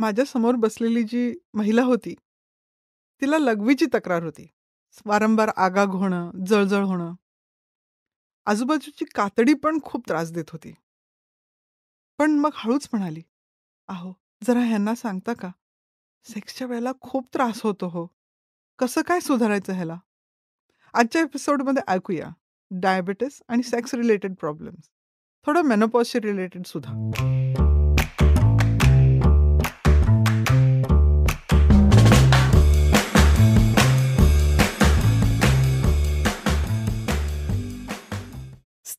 माझ्यासमोर बसलेली जी महिला होती तिला लघवीची तक्रार होती वारंवार आगाग होणं जळजळ होणं आजूबाजूची कातडी पण खूप त्रास देत होती पण मग हळूच म्हणाली आहो जरा ह्यांना सांगता का सेक्सच्या वेळेला खूप त्रास होतो हो कसं काय सुधारायचं ह्याला आजच्या एपिसोडमध्ये ऐकूया डायबिटीस आणि सेक्स रिलेटेड प्रॉब्लेम्स थोडं मेनोपॉजशी रिलेटेड सुद्धा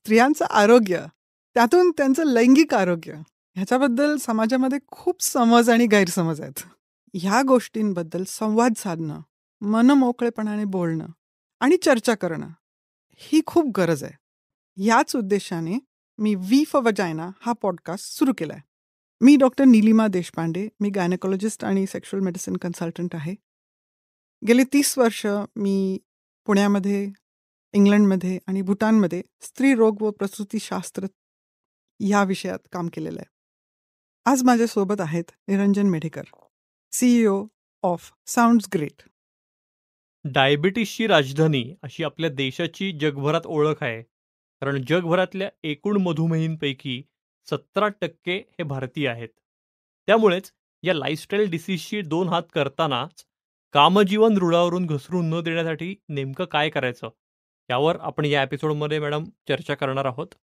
स्त्रियांचं आरोग्य त्यातून त्यांचं लैंगिक आरोग्य ह्याच्याबद्दल समाजामध्ये खूप समज आणि गैरसमज आहेत ह्या गोष्टींबद्दल संवाद साधणं मन मोकळेपणाने बोलणं आणि चर्चा करणं ही खूप गरज आहे याच उद्देशाने मी वी फॉर वजायना हा पॉडकास्ट सुरू केला आहे मी डॉक्टर नीलिमा देशपांडे मी गायनेकॉलॉजिस्ट आणि सेक्शुअल मेडिसिन कन्सल्टंट आहे गेले तीस वर्ष मी पुण्यामध्ये इंग्लंडमध्ये आणि भूटानमध्ये स्त्री रोग व प्रसूतीशास्त्र या विषयात काम केलेलं आहे आज माझ्यासोबत आहेत Niranjan Medhekar CEO of Sounds Great डायबिटीसची राजधानी अशी आपल्या देशाची जगभरात ओळख आहे कारण जगभरातल्या एकूण मधुमेहींपैकी सतरा टक्के हे भारतीय आहेत त्यामुळेच या लाईफस्टाईल डिसीजशी दोन हात करतानाच कामजीवन रुळावरून घसरून न देण्यासाठी नेमकं काय करायचं यावर आपण या एपिसोडमध्ये मॅडम चर्चा करणार आहोत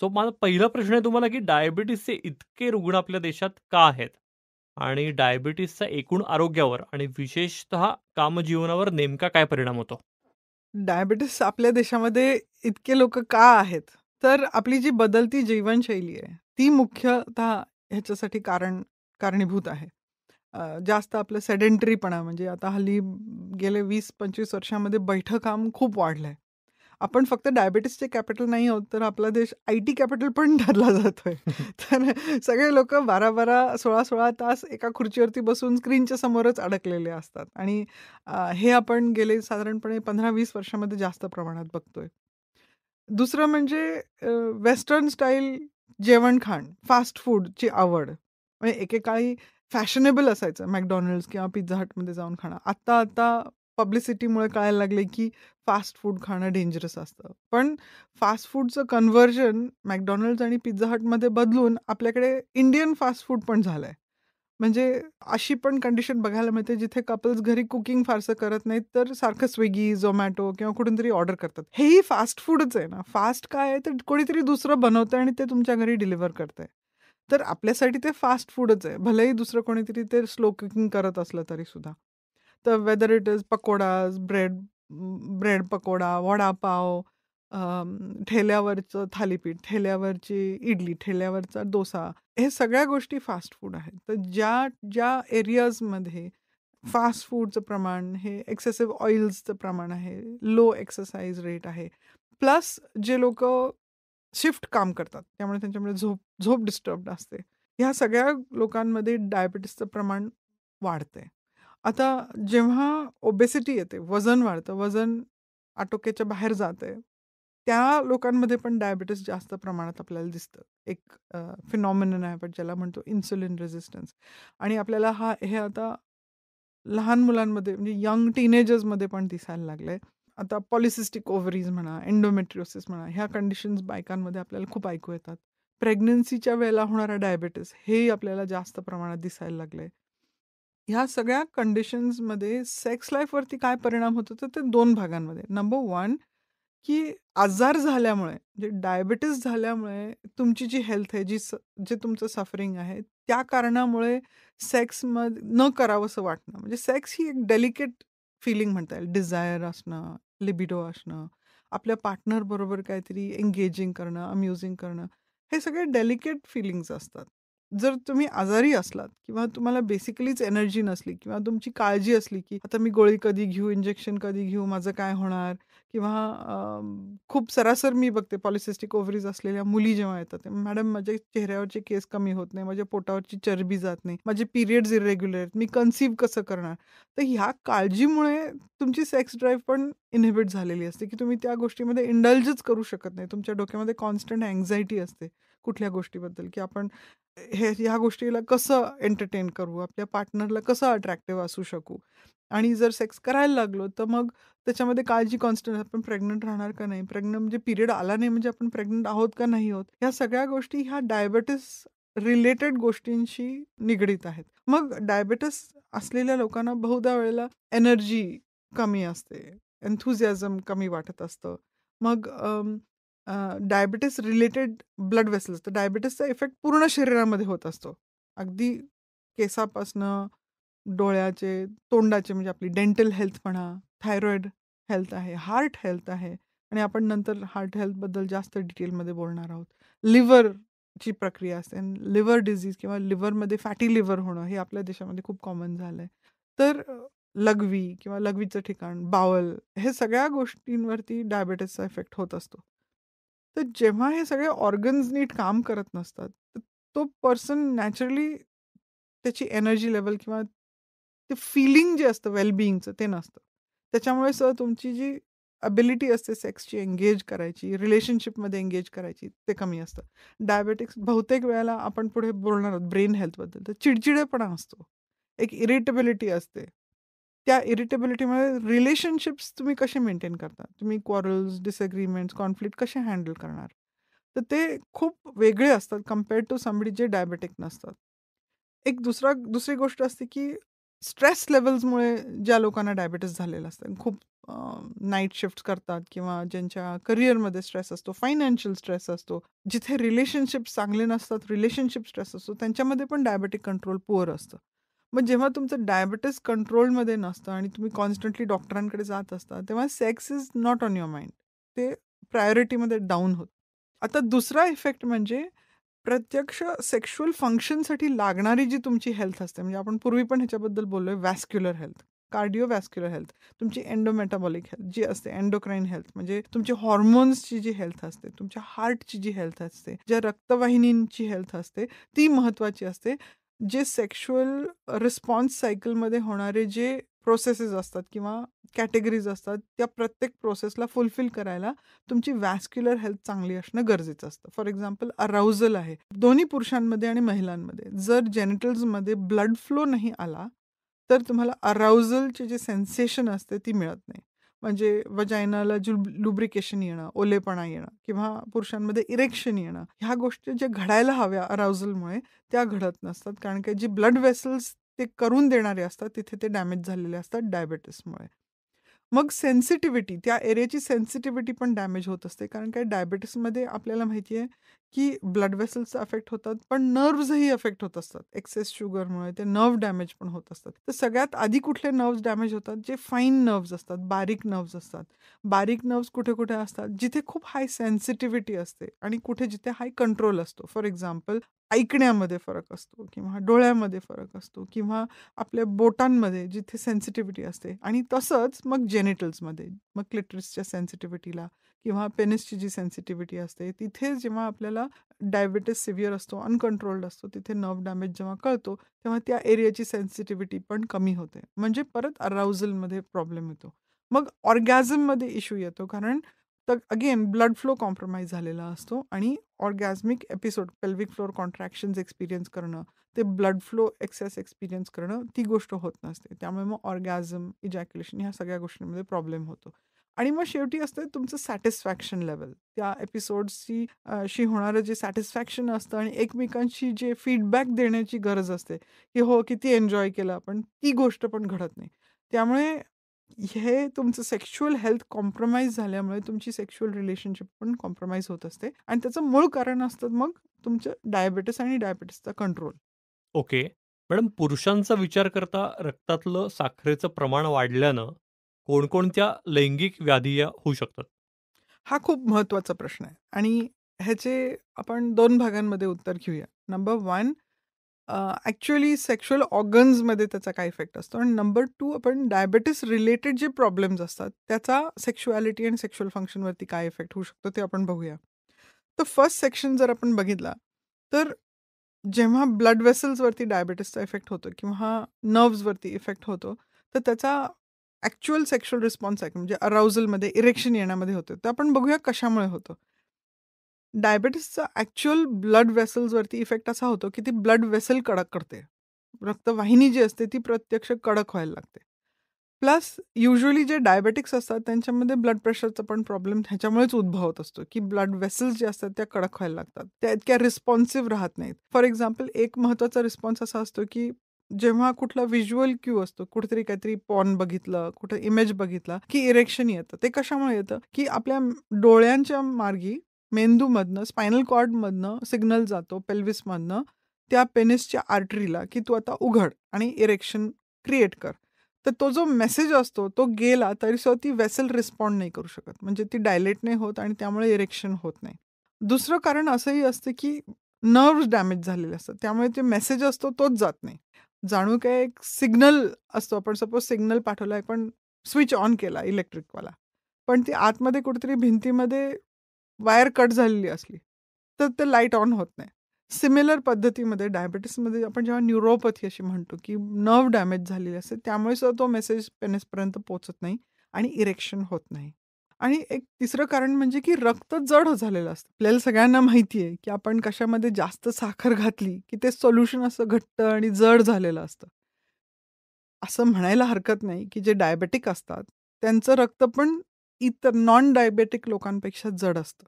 सो माझा पहिला प्रश्न आहे तुम्हाला की डायबिटीसचे इतके रुग्ण आपल्या देशात का आहेत आणि डायबिटीसचा एकूण आरोग्यावर आणि विशेषत कामजीवनावर नेमका काय परिणाम होतो डायबिटीस आपल्या देशामध्ये इतके लोक का आहेत तर आपली जी बदलती जीवनशैली आहे ती मुख्यतः ह्याच्यासाठी कारण कारणीभूत आहे जास्त आपलं सेडेंटरीपणा म्हणजे आता हल्ली गेले वीस पंचवीस वर्षामध्ये काम खूप वाढलं आहे आपण फक्त डायबेटीसचे कॅपिटल नाही आहोत तर आपला देश आय टी कॅपिटल पण ठरला जातोय तर सगळे लोक बारा बारा सोळा सोळा तास एका खुर्चीवरती बसून स्क्रीनच्या समोरच अडकलेले असतात आणि हे आपण गेले साधारणपणे पंधरा वीस वर्षामध्ये जास्त प्रमाणात बघतोय दुसरं म्हणजे वेस्टर्न स्टाईल जेवण खाण फास्ट फूडची आवड म्हणजे एकेकाळी फॅशनेबल असायचं मॅकडॉनल्ड्स किंवा पिझ्झा हटमध्ये जाऊन खाणं आत्ता आता पब्लिसिटीमुळे कळायला लागले की फास्ट फूड खाणं डेंजरस असतं पण फास्ट फूडचं कन्व्हर्जन मॅकडॉनल्ड्स आणि पिझ्झा हटमध्ये बदलून आपल्याकडे इंडियन फास्ट फूड पण झालं आहे म्हणजे अशी पण कंडिशन बघायला मिळते जिथे कपल्स घरी कुकिंग फारसं करत नाहीत तर सारखं स्विगी झोमॅटो किंवा कुठून तरी ऑर्डर करतात हेही फास्ट फूडच आहे ना फास्ट काय आहे तर कोणीतरी दुसरं बनवतं आणि ते तुमच्या घरी डिलिव्हर करते आहे तर आपल्यासाठी ते फास्ट फूडच आहे भलेही दुसरं कोणीतरी ते स्लो कुकिंग करत असलं तरी सुद्धा तर whether it is pakoda bread bread pakoda vada pav ठेल्यावरचं थालीपीठ ठेल्यावरची इडली ठेल्यावरचा डोसा हे सगळ्या गोष्टी फास्ट फूड आहेत तर ज्या ज्या एरियाजमध्ये फास्ट फूडचं प्रमाण हे एक्सेसिव्ह ऑइल्सचं प्रमाण आहे लो एक्सरसाइज रेट आहे प्लस जे लोक शिफ्ट काम करतात त्यामुळे त्यांच्यामुळे झोप झोप डिस्टर्ब असते ह्या सगळ्या लोकांमध्ये डायबिटीसचं प्रमाण वाढते आता जेव्हा ओबेसिटी येते, वजन वाढतं, वजन आटोक्याच्या बाहेर जात आहे त्या लोकांमध्ये पण डायबिटीस जास्त प्रमाणात आपल्याला दिसतं. एक फिनॉमिनन आहे आपण ज्याला म्हणतो इन्सुलिन रेझिस्टन्स आणि आपल्याला हा हे आता लहान मुलांमध्ये म्हणजे यंग टीनेजर्समध्ये पण दिसायला आहे आता पॉलिसिस्टिक ओव्हरीज म्हणा, एन्डोमेट्रिओसिस म्हणा, ह्या कंडिशन्स बायकांमध्ये आपल्याला खूप ऐकू येतात. प्रेग्नन्सीच्या वेळेला होणारा डायबिटीस हेही आपल्याला जास्त प्रमाणात दिसायला लागलंय. ह्या सगळ्या कंडिशन्समध्ये सेक्स लाईफवरती काय परिणाम होतो तर ते दोन भागांमध्ये नंबर वन की आजार झाल्यामुळे म्हणजे डायबिटीस झाल्यामुळे तुमची जी हेल्थ आहे जी जे तुमचं सफरिंग आहे त्या कारणामुळे सेक्स न न करावंसं वाटणं म्हणजे सेक्स ही एक डेलिकेट फिलिंग म्हणता येईल डिझायर असणं लिबिडो असणं आपल्या पार्टनरबरोबर काहीतरी एंगेजिंग करणं अम्युझिंग करणं हे सगळे डेलिकेट फिलिंग्स असतात जर तुम्ही आजारी असलात किंवा तुम्हाला बेसिकलीच एनर्जी नसली किंवा तुमची काळजी असली की आता मी गोळी कधी घेऊ इंजेक्शन कधी घेऊ माझं काय होणार किंवा खूप सरासर मी बघते पॉलिसिस्टिक ओव्हरीज असलेल्या मुली जेव्हा येतात मॅडम माझ्या चेहऱ्यावरचे केस कमी होत नाही माझ्या पोटावरची चरबी जात नाही माझे पिरियड्स इरेग्युलर आहेत मी कन्सिव्ह कसं करणार तर ह्या काळजीमुळे तुमची सेक्स ड्राईव्ह पण इनहिबिट झालेली असते की तुम्ही त्या गोष्टीमध्ये इंडल्जच करू शकत नाही तुमच्या डोक्यामध्ये कॉन्स्टंट अँझायटी असते कुठल्या गोष्टीबद्दल की आपण हे ह्या गोष्टीला कसं एंटरटेन करू आपल्या पार्टनरला कसं अट्रॅक्टिव्ह असू शकू आणि जर सेक्स करायला लागलो तर मग त्याच्यामध्ये काळजी कॉन्स्टंट आपण प्रेग्नंट राहणार का नाही प्रेग्नंट म्हणजे पिरियड आला नाही म्हणजे आपण प्रेग्नंट आहोत का नाही आहोत ह्या सगळ्या गोष्टी ह्या डायबेटीस रिलेटेड गोष्टींशी निगडीत आहेत मग डायबेटीस असलेल्या लोकांना बहुधा वेळेला एनर्जी कमी असते एन्थुझियाझम कमी वाटत असतं मग डायबिटीस रिलेटेड ब्लड वेसल्स तर डायबिटीसचा इफेक्ट पूर्ण शरीरामध्ये होत असतो अगदी केसापासनं डोळ्याचे तोंडाचे म्हणजे आपली डेंटल हेल्थ म्हणा थायरॉईड हेल्थ आहे हार्ट हेल्थ आहे आणि आपण नंतर हार्ट हेल्थबद्दल जास्त डिटेलमध्ये बोलणार आहोत लिव्हरची प्रक्रिया असते लिव्हर डिझीज किंवा लिव्हरमध्ये फॅटी लिव्हर होणं हे आपल्या देशामध्ये खूप कॉमन झालं आहे तर लघवी किंवा लघवीचं ठिकाण बावल हे सगळ्या गोष्टींवरती डायबेटीसचा इफेक्ट होत असतो तर जेव्हा हे सगळे ऑर्गन्स नीट काम करत नसतात तो पर्सन नॅचरली त्याची एनर्जी लेवल किंवा ते फिलिंग जे असतं वेलबिईंगचं ते नसतं त्याच्यामुळे सर तुमची जी अबिलिटी असते सेक्सची एंगेज करायची रिलेशनशिपमध्ये एंगेज करायची ते कमी असतं डायबेटिक्स बहुतेक वेळेला आपण पुढे बोलणार आहोत ब्रेन हेल्थबद्दल तर चिडचिडेपणा असतो एक इरिटेबिलिटी असते त्या इरिटेबिलिटीमुळे रिलेशनशिप्स तुम्ही कसे मेंटेन करता तुम्ही क्वारल्स डिसअग्रीमेंट्स कॉन्फ्लिक्ट कसे हँडल करणार तर ते खूप वेगळे असतात कम्पेअर्ड टू समडी जे डायबेटिक नसतात एक दुसरा दुसरी गोष्ट असते की स्ट्रेस लेवल्समुळे ज्या लोकांना डायबेटीस झालेला असतं खूप नाईट शिफ्ट करतात किंवा ज्यांच्या करिअरमध्ये स्ट्रेस असतो फायनान्शियल स्ट्रेस असतो जिथे रिलेशनशिप चांगले नसतात रिलेशनशिप स्ट्रेस असतो त्यांच्यामध्ये पण डायबेटिक कंट्रोल पुअर असतं मग जेव्हा तुमचं डायबिटीस कंट्रोलमध्ये नसतं आणि तुम्ही कॉन्स्टंटली डॉक्टरांकडे जात असता तेव्हा sex is not on your mind ते प्रायोरिटीमध्ये डाऊन होत आता दुसरा इफेक्ट म्हणजे प्रत्यक्ष सेक्शुअल फंक्शनसाठी लागणारी जी तुमची हेल्थ असते म्हणजे आपण पूर्वी पण ह्याच्याबद्दल बोललो आहे वॅस्क्युलर हेल्थ कार्डिओवॅस्क्युलर हेल्थ तुमची एन्डोमेटाबॉलिक हेल्थ जी असते एन्डोक्राईन हेल्थ म्हणजे तुमची हॉर्मोन्सची जी हेल्थ असते तुमच्या हार्टची जी हेल्थ असते ज्या रक्तवाहिनींची हेल्थ असते ती महत्त्वाची असते जे सेक्शुअल रिस्पॉन्स सायकलमध्ये होणारे जे प्रोसेसेस असतात किंवा कॅटेगरीज असतात त्या प्रत्येक प्रोसेसला फुलफिल करायला तुमची वॅस्क्युलर हेल्थ चांगली असणं गरजेचं असतं फॉर एक्झाम्पल अराउझल आहे दोन्ही पुरुषांमध्ये आणि महिलांमध्ये जर जेनेटल्समध्ये ब्लड फ्लो नाही आला तर तुम्हाला अराउजलचे जे सेन्सेशन असते ती मिळत नाही म्हणजे वजायनाला जु लुब्रिकेशन येणं ओलेपणा येणं किंवा पुरुषांमध्ये इरेक्शन येणं ह्या गोष्टी ज्या घडायला हव्या मुळे त्या घडत नसतात कारण की जी ब्लड वेसल्स ते करून देणारे असतात तिथे ते डॅमेज झालेले असतात डायबेटीसमुळे मग सेन्सिटिव्हिटी त्या एरियाची सेन्सिटिव्हिटी पण डॅमेज होत असते कारण काय मध्ये आपल्याला माहिती आहे की ब्लड वेसल्स अफेक्ट होतात पण नर्व्सही अफेक्ट होत असतात एक्सेस शुगरमुळे ते नर्व डॅमेज पण होत असतात तर सगळ्यात आधी कुठले नर्व्स डॅमेज होतात जे फाईन नर्व्स असतात बारीक नर्व्स असतात बारीक नर्व्स कुठे कुठे असतात जिथे खूप हाय सेन्सिटिव्हिटी असते आणि कुठे जिथे हाय कंट्रोल असतो फॉर एक्झाम्पल ऐकण्यामध्ये फरक असतो किंवा डोळ्यामध्ये फरक असतो किंवा आपल्या बोटांमध्ये जिथे सेन्सिटिव्हिटी असते आणि तसंच मग जेनेटल्समध्ये मग क्लिटरिसच्या सेन्सिटिव्हिटीला किंवा पेनिसची जी सेन्सिटिव्हिटी असते तिथे जेव्हा आपल्याला डायबिटीस सिव्हिअर असतो अनकंट्रोल्ड असतो तिथे नर्व डॅमेज जेव्हा कळतो तेव्हा त्या एरियाची सेन्सिटिव्हिटी पण कमी होते म्हणजे परत अराउझलमध्ये प्रॉब्लेम येतो मग ऑर्गॅझममध्ये इश्यू येतो कारण तर अगेन ब्लड फ्लो कॉम्प्रोमाइज झालेला असतो आणि orgasmic episode pelvic floor contractions experience करणं ते ब्लड फ्लो एक्सेस एक्सपिरियन्स करणं ती गोष्ट होत नसते त्यामुळे मग ऑर्गॅझम इजॅक्युलेशन ह्या सगळ्या गोष्टींमध्ये प्रॉब्लेम होतो आणि मग शेवटी असतं तुमचं सॅटिस्फॅक्शन लेवल त्या एपिसोडशी शी होणारं जे सॅटिस्फॅक्शन असतं आणि एकमेकांशी जे फीडबॅक देण्याची गरज असते की हो किती एन्जॉय केलं आपण ती गोष्ट पण घडत नाही त्यामुळे हे तुमचं सेक्शुअल हेल्थ कॉम्प्रोमाइज झाल्यामुळे तुमची सेक्शुअल रिलेशनशिप पण कॉम्प्रोमाइज होत असते आणि त्याचं मूळ कारण असतं मग तुमचं डायबेटीस आणि डायबिटीसचा कंट्रोल ओके मॅडम पुरुषांचा विचार करता रक्तातलं साखरेचं प्रमाण वाढल्यानं कोणकोणत्या लैंगिक व्याधी या होऊ शकतात हा खूप महत्वाचा प्रश्न आहे आणि ह्याचे आपण दोन भागांमध्ये उत्तर घेऊया नंबर वन अ, सेक्शुअल ऑर्गन्समध्ये त्याचा काय इफेक्ट असतो आणि नंबर टू आपण डायबेटीस रिलेटेड जे प्रॉब्लेम्स असतात, त्याचा सेक्शुअलिटी अँड सेक्शुअल फंक्शनवरती काय इफेक्ट होऊ शकतो ते आपण बघूया. तर फर्स्ट सेक्शन जर आपण बघितला, तर जेव्हा ब्लड वेसल्सवरती डायबेटीसचा इफेक्ट होतो किंवा नर्व्हजवरती इफेक्ट होतो, तर त्याचा ॲक्च्युअल सेक्शुअल रिस्पॉन्स आहे, म्हणजे अराउजलमध्ये, इरेक्शन येण्यामध्ये होतो. तर आपण बघूया कशामुळे होतं डायबेटीसचा ॲक्च्युअल ब्लड वेसल्सवरती इफेक्ट असा होतो की ती ब्लड वेसल कडक करते रक्तवाहिनी जी असते ती प्रत्यक्ष कडक व्हायला लागते प्लस युजली जे डायबेटिक्स असतात त्यांच्यामध्ये ब्लड प्रेशरचा पण प्रॉब्लेम ह्याच्यामुळेच उद्भवत असतो की ब्लड वेसल्स जे असतात त्या कडक व्हायला लागतात त्या इतक्या रिस्पॉन्सिव्ह राहत नाहीत फॉर एक्झाम्पल एक महत्त्वाचा रिस्पॉन्स असा असतो की जेव्हा कुठला व्हिज्युअल क्यू असतो कुठेतरी काहीतरी पॉन बघितलं कुठं इमेज बघितला की इरेक्शन येतं ते कशामुळे येतं की आपल्या डोळ्यांच्या मार्गी मेंदूमधनं स्पायनल कॉर्डमधनं सिग्नल जातो पेल्विसमधनं त्या पेनिसच्या आर्टरीला की तू आता उघड आणि इरेक्शन क्रिएट कर तर तो जो मेसेज असतो तो गेला तरीसुद्धा ती वेसल रिस्पॉन्ड नाही करू शकत म्हणजे ती डायलेट नाही होत आणि त्यामुळे इरेक्शन होत नाही दुसरं कारण असंही असतं की नर्व्स डॅमेज झालेले असतात त्यामुळे ते मेसेज असतो तोच जात नाही जाणू काय एक सिग्नल असतो आपण सपोज सिग्नल पाठवला आहे पण स्विच ऑन केला इलेक्ट्रिकवाला पण ती आतमध्ये कुठेतरी भिंतीमध्ये वायर कट झालेली असली तर ते लाईट ऑन होत नाही सिमिलर पद्धतीमध्ये डायबेटीसमध्ये आपण जेव्हा न्युरोपथी अशी म्हणतो की नर्व डॅमेज झालेली असते त्यामुळे सुद्धा तो मेसेज पेनेसपर्यंत पोचत नाही आणि इरेक्शन होत नाही आणि एक तिसरं कारण म्हणजे की रक्त जड झालेलं असतं आपल्याला सगळ्यांना माहिती आहे की आपण कशामध्ये जास्त साखर घातली की ते सोल्युशन असं घट्ट आणि जड झालेलं असतं असं म्हणायला हरकत नाही की जे डायबेटिक असतात त्यांचं रक्त पण इतर नॉन डायबेटिक लोकांपेक्षा जड असतं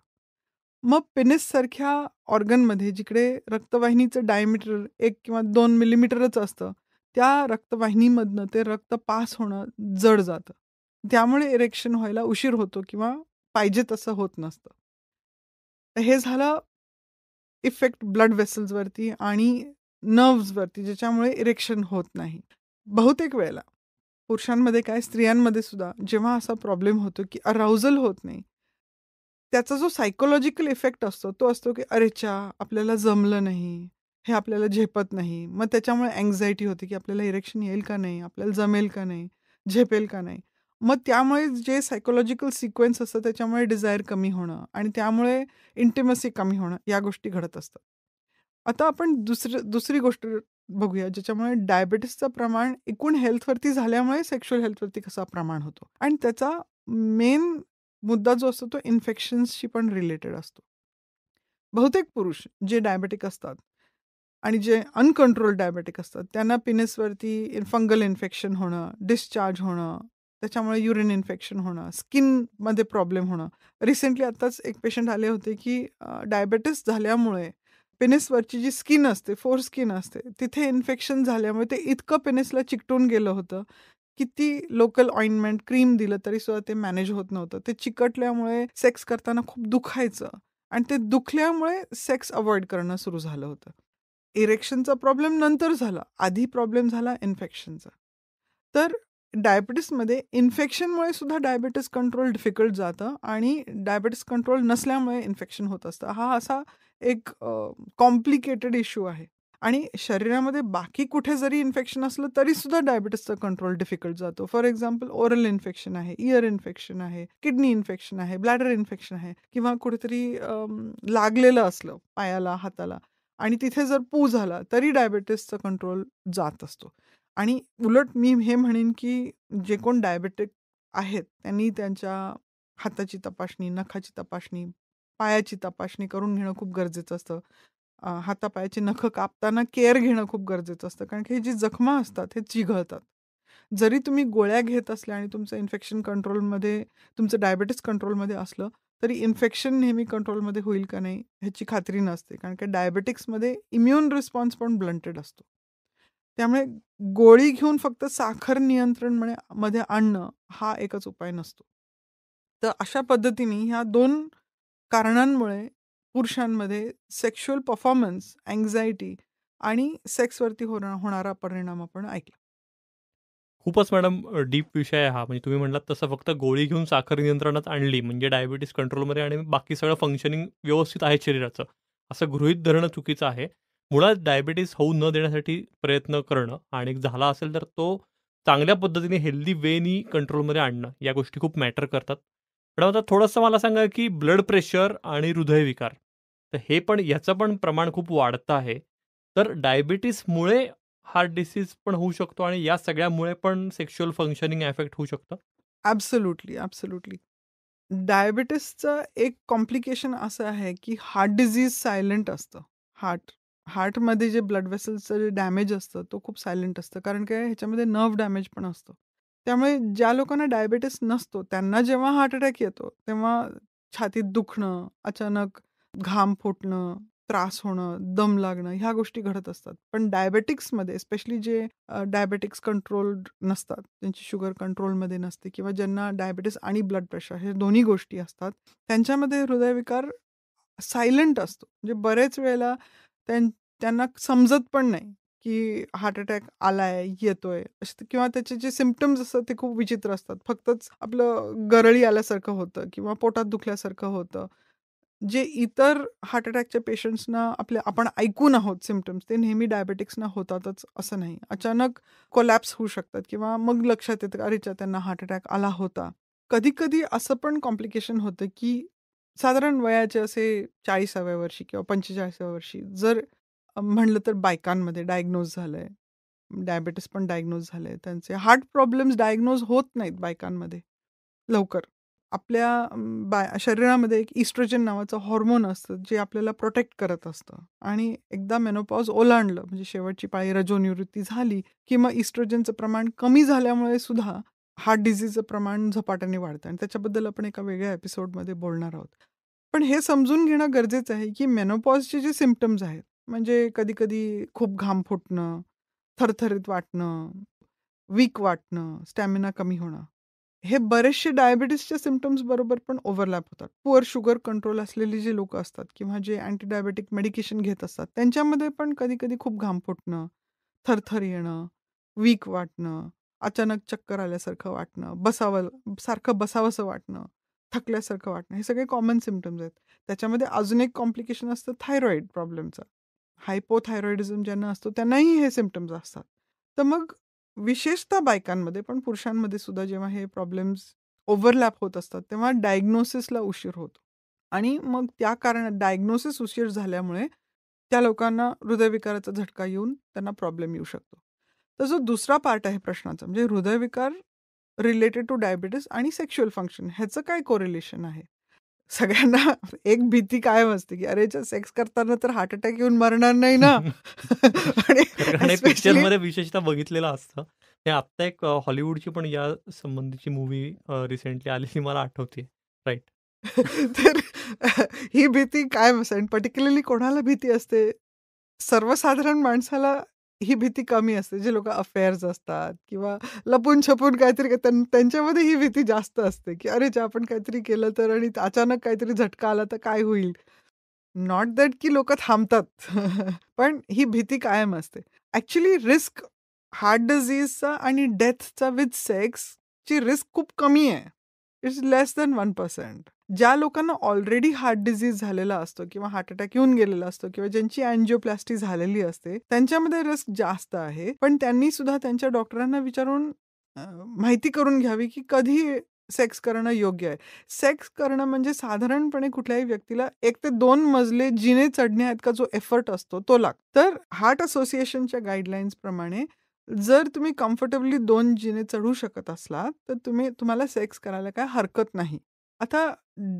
मग पेनिससारख्या ऑर्गनमध्ये जिकडे रक्तवाहिनीचं डायमीटर एक किंवा दोन मिलीमीटरच असतं त्या रक्तवाहिनीमधनं ते रक्त पास होणं जड जातं त्यामुळे इरेक्शन व्हायला उशीर होतो किंवा पाहिजे तसं होत नसतं हे झालं इफेक्ट ब्लड वेसल्सवरती आणि नर्व्सवरती ज्याच्यामुळे इरेक्शन होत नाही बहुतेक वेळेला पुरुषांमध्ये काय स्त्रियांमध्ये सुद्धा जेव्हा असा प्रॉब्लेम होतो की अराउजल होत नाही त्याचा जो सायकोलॉजिकल इफेक्ट असतो तो असतो की चा आपल्याला जमलं नाही हे आपल्याला झेपत नाही मग त्याच्यामुळे अँझायटी होते की आपल्याला इरेक्शन येईल का नाही आपल्याला जमेल का नाही झेपेल का नाही मग त्यामुळे जे सायकोलॉजिकल सिक्वेन्स असतं त्याच्यामुळे डिझायर कमी होणं आणि त्यामुळे इंटिमसी कमी होणं या गोष्टी घडत असतात आता आपण दुसरं दुसरी गोष्ट बघूया ज्याच्यामुळे डायबेटीसचं प्रमाण एकूण हेल्थवरती झाल्यामुळे सेक्शुअल हेल्थवरती कसा प्रमाण होतो आणि त्याचा मेन मुद्दा जो असतो तो इन्फेक्शन्सशी पण रिलेटेड असतो बहुतेक पुरुष जे डायबेटिक असतात आणि जे अनकंट्रोल डायबेटिक असतात त्यांना पिनेसवरती फंगल इन्फेक्शन होणं डिस्चार्ज होणं त्याच्यामुळे युरिन इन्फेक्शन होणं स्किनमध्ये प्रॉब्लेम होणं रिसेंटली आत्ताच एक पेशंट आले होते की डायबेटीस झाल्यामुळे पेनिसवरची जी स्किन असते फोर स्किन असते तिथे इन्फेक्शन झाल्यामुळे ते इतकं पेनिसला चिकटून गेलं होतं किती लोकल ऑइंटमेंट क्रीम दिलं तरी सुद्धा ते मॅनेज होत नव्हतं ते चिकटल्यामुळे सेक्स करताना खूप दुखायचं आणि ते दुखल्यामुळे सेक्स अवॉइड करणं सुरू झालं होतं इरेक्शनचा प्रॉब्लेम नंतर झाला आधी प्रॉब्लेम झाला इन्फेक्शनचा तर डायबिटीसमध्ये इन्फेक्शनमुळे सुद्धा डायबिटीस कंट्रोल डिफिकल्ट जातं आणि डायबिटीस कंट्रोल नसल्यामुळे इन्फेक्शन होत असतं हा असा एक कॉम्प्लिकेटेड इश्यू आहे आणि शरीरामध्ये बाकी कुठे जरी इन्फेक्शन असलं तरी सुद्धा डायबिटीसचा कंट्रोल डिफिकल्ट जातो फॉर एक्झाम्पल ओरल इन्फेक्शन आहे इयर इन्फेक्शन आहे किडनी इन्फेक्शन आहे ब्लॅडर इन्फेक्शन आहे किंवा कुठेतरी लागलेलं असलं पायाला हाताला आणि तिथे जर पू झाला तरी डायबिटीसचा कंट्रोल जात असतो आणि उलट मी हे म्हणेन की जे कोण डायबेटिक आहेत त्यांनी त्यांच्या हाताची तपासणी नखाची तपासणी पायाची तपासणी करून घेणं खूप गरजेचं असतं हातापायाची नखं कापताना केअर घेणं खूप गरजेचं असतं कारण की हे जी जखमा असतात हे चिघळतात जरी तुम्ही गोळ्या घेत असल्या आणि तुमचं इन्फेक्शन कंट्रोलमध्ये तुमचं डायबेटीस कंट्रोलमध्ये असलं तरी इन्फेक्शन नेहमी कंट्रोलमध्ये होईल का नाही ह्याची खात्री नसते कारण की डायबेटिक्समध्ये इम्युन रिस्पॉन्स पण ब्लंटेड असतो त्यामुळे गोळी घेऊन फक्त साखर नियंत्रण मध्ये आणणं हा एकच उपाय नसतो तर अशा पद्धतीने ह्या दोन कारणांमुळे पुरुषांमध्ये सेक्शुअल परफॉर्मन्स अँझायटी आणि सेक्सवरती होणारा परिणाम आपण ऐकला खूपच मॅडम डीप विषय हा म्हणजे तुम्ही म्हणलात तसं फक्त गोळी घेऊन साखर नियंत्रणात आणली म्हणजे डायबिटीस कंट्रोलमध्ये आणि बाकी सगळं फंक्शनिंग व्यवस्थित आहे शरीराचं असं गृहित धरणं चुकीचं आहे मुळात डायबिटीस होऊ न देण्यासाठी प्रयत्न करणं आणि झाला असेल तर तो चांगल्या पद्धतीने हेल्दी वेनी कंट्रोलमध्ये आणणं या गोष्टी खूप मॅटर करतात पण आता थोडंसं मला सांगा की ब्लड प्रेशर आणि हृदयविकार तर हे पण याचं पण प्रमाण खूप वाढतं आहे तर डायबिटीसमुळे हार्ट डिसीज पण होऊ शकतो आणि या सगळ्यामुळे पण सेक्शुअल फंक्शनिंग एफेक्ट होऊ शकतं ॲब्सोल्युटली ॲब्सोल्युटली डायबिटीसचं एक कॉम्प्लिकेशन असं आहे की हार्ट डिझीज सायलेंट असतं हार्ट हार्टमध्ये जे ब्लड वेसलचं जे डॅमेज असतं तो खूप सायलेंट असतं कारण काय ह्याच्यामध्ये नर्व डॅमेज पण असतो त्यामुळे ज्या लोकांना डायबेटीस नसतो त्यांना जेव्हा हार्ट अटॅक येतो तेव्हा छातीत दुखणं अचानक घाम फुटणं त्रास होणं दम लागणं ह्या गोष्टी घडत असतात पण डायबेटिक्समध्ये स्पेशली जे डायबेटिक्स कंट्रोल नसतात त्यांची शुगर कंट्रोलमध्ये नसते किंवा ज्यांना डायबेटीस आणि ब्लड प्रेशर हे दोन्ही गोष्टी असतात त्यांच्यामध्ये हृदयविकार सायलंट असतो म्हणजे बरेच वेळेला त्यां त्यांना समजत पण नाही की हार्ट अटॅक आलाय येतोय किंवा त्याचे जे सिमटम्स असतात ते खूप विचित्र असतात फक्तच आपलं गरळी आल्यासारखं होतं किंवा पोटात दुखल्यासारखं होतं जे इतर हार्ट अटॅकच्या पेशंट्सना आपले आपण ऐकून आहोत सिमटम्स ते नेहमी डायबेटिक्सना होतातच असं नाही अचानक कोलॅप्स होऊ शकतात किंवा मग लक्षात येतं अरेच्या त्यांना हार्ट अटॅक आला होता कधी कधी असं पण कॉम्प्लिकेशन होतं की साधारण वयाचे असे चाळीसाव्या वर्षी किंवा पंचेचाळीसाव्या वर्षी जर म्हणलं तर बायकांमध्ये डायग्नोज झालंय आहे डायबेटीस पण डायग्नोज झाले त्यांचे हार्ट प्रॉब्लेम्स डायग्नोज होत नाहीत बायकांमध्ये लवकर आपल्या बाय शरीरामध्ये एक इस्ट्रोजन नावाचं हॉर्मोन असतं जे आपल्याला प्रोटेक्ट करत असतं आणि एकदा मेनोपॉज ओलांडलं म्हणजे शेवटची पाळी रजोनिवृत्ती झाली किंवा इस्ट्रोजनचं प्रमाण कमी झाल्यामुळे सुद्धा हार्ट डिझीजचं प्रमाण झपाट्याने वाढतं आणि त्याच्याबद्दल आपण एका वेगळ्या एपिसोडमध्ये बोलणार आहोत पण हे समजून घेणं गरजेचं आहे की मेनोपॉजचे जे सिमटम्स आहेत म्हणजे कधी-कधी खूप घाम फुटणं, थरथरीत वाटणं, वीक वाटणं, स्टॅमिना कमी होणं. हे बरेचसे डायबिटीजच्या सिमटम्स बरोबर पण ओव्हरलॅप होतात. पुअर शुगर कंट्रोल असलेली जी लोक असतात किंवा जे अँटीडायबेटिक मेडिकेशन घेत असतात, त्यांच्यामध्ये पण कधी-कधी खूप घाम फुटणं, थरथर येणं, वीक वाटणं, अचानक चक्कर आल्यासारखं वाटणं, बसावं सारखं बसावंसं वाटणं, थकल्यासारखं वाटणं, हे सगळे कॉमन सिमटम्स आहेत. त्याच्यामध्ये अजून एक कॉम्प्लिकेशन असतं थायरॉईड प्रॉब्लेमचं. हायपोथायरॉइडिझम ज्यांना असतो त्यांनाही हे सिमटम्स असतात तर मग विशेषतः बायकांमध्ये पण पुरुषांमध्ये सुद्धा जेव्हा हे प्रॉब्लेम्स ओव्हरलॅप होत असतात तेव्हा डायग्नोसिसला उशीर होतो आणि मग त्या कारण डायग्नोसिस उशीर झाल्यामुळे त्या लोकांना हृदयविकाराचा झटका येऊन त्यांना प्रॉब्लेम येऊ शकतो तर जो दुसरा पार्ट आहे प्रश्नाचा म्हणजे हृदयविकार रिलेटेड टू डायबिटीस आणि सेक्शुअल फंक्शन ह्याचं काय कोरिलेशन आहे सगळ्यांना एक भीती कायम असते की अरे सेक्स करताना तर हार्ट अटॅक येऊन मरणार नाही ना आणि पिक्चर मध्ये विशेषतः बघितलेलं असतं हे आत्ता एक हॉलिवूडची पण या संबंधीची मूवी रिसेंटली आलेली मला आठवते राईट तर ही भीती कायम असते आणि पर्टिक्युलरली कोणाला भीती असते सर्वसाधारण माणसाला ही भीती कमी असते. जे लोक अफेअर्स असतात किंवा लपून-छपून काहीतरी त्यांच्यामध्ये ही भीती जास्त असते, की अरे जे आपण काहीतरी केलं तर आणि अचानक काहीतरी झटका आला तर काय होईल?" नॉट दॅट की लोक थांबतात. पण ही भीती कायम असते. ऍक्च्युली रिस्क हार्ट डिझीजचा आणि डेथचा विथ सेक्स ची रिस्क खूप कमी आहे. It's less than one percent ज्या लोकांना ऑलरेडी हार्ट डिझीज झालेला असतो किंवा हार्ट अटॅक येऊन गेलेला असतो किंवा ज्यांची अँजिओप्लास्टी झालेली असते त्यांच्यामध्ये रिस्क जास्त आहे पण त्यांनी सुद्धा त्यांच्या डॉक्टरांना विचारून माहिती करून घ्यावी की कधी सेक्स करणं योग्य आहे सेक्स करणं म्हणजे साधारणपणे कुठल्याही व्यक्तीला एक ते दोन मजले जिने चढण्या इतका जो एफर्ट असतो तो लाग तर हार्ट असोसिएशनच्या प्रमाणे जर तुम्ही कम्फर्टेबली दोन जिने चढू शकत असलात तर तुम्ही तुम्हाला सेक्स करायला काय हरकत नाही आता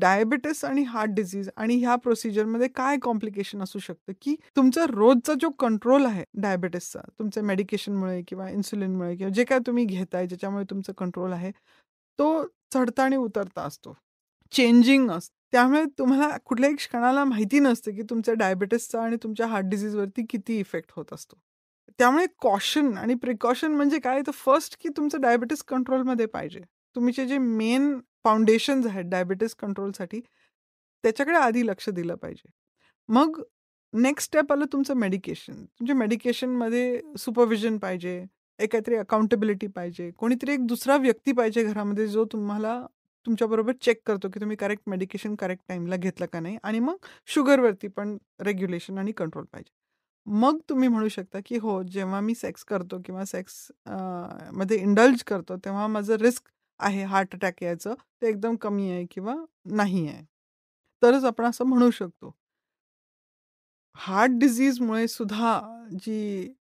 डायबिटीस आणि हार्ट डिझीज आणि ह्या प्रोसिजरमध्ये काय कॉम्प्लिकेशन असू शकतं की तुमचा रोजचा जो कंट्रोल आहे डायबिटीसचा तुमच्या मेडिकेशनमुळे किंवा इन्सुलिनमुळे किंवा जे काय तुम्ही घेताय ज्याच्यामुळे तुमचा कंट्रोल आहे तो चढता आणि उतरता असतो चेंजिंग असतो त्यामुळे तुम्हाला कुठल्याही क्षणाला माहिती नसते की तुमच्या डायबिटीसचा आणि तुमच्या हार्ट डिझीजवरती किती इफेक्ट होत असतो त्यामुळे कॉशन आणि प्रिकॉशन म्हणजे काय तर फर्स्ट की तुमचं डायबिटीस कंट्रोलमध्ये पाहिजे तुमचे जे मेन फाउंडेशन्स आहेत डायबिटीस कंट्रोलसाठी त्याच्याकडे आधी लक्ष दिलं पाहिजे मग नेक्स्ट स्टेप आलं तुमचं मेडिकेशन तुमच्या मेडिकेशनमध्ये सुपरविजन पाहिजे काहीतरी अकाउंटेबिलिटी पाहिजे कोणीतरी एक दुसरा व्यक्ती पाहिजे घरामध्ये जो तुम्हाला तुमच्याबरोबर चेक करतो की तुम्ही करेक्ट मेडिकेशन करेक्ट टाईमला घेतलं का नाही आणि मग शुगरवरती पण रेग्युलेशन आणि कंट्रोल पाहिजे मग तुम्ही म्हणू शकता की हो जेव्हा मी सेक्स करतो किंवा सेक्स मध्ये इंडल्ज करतो तेव्हा माझं रिस्क आहे हार्ट अटॅक यायचं ते एकदम कमी आहे किंवा नाही आहे तरच आपण असं म्हणू शकतो हार्ट डिझीजमुळे सुद्धा जी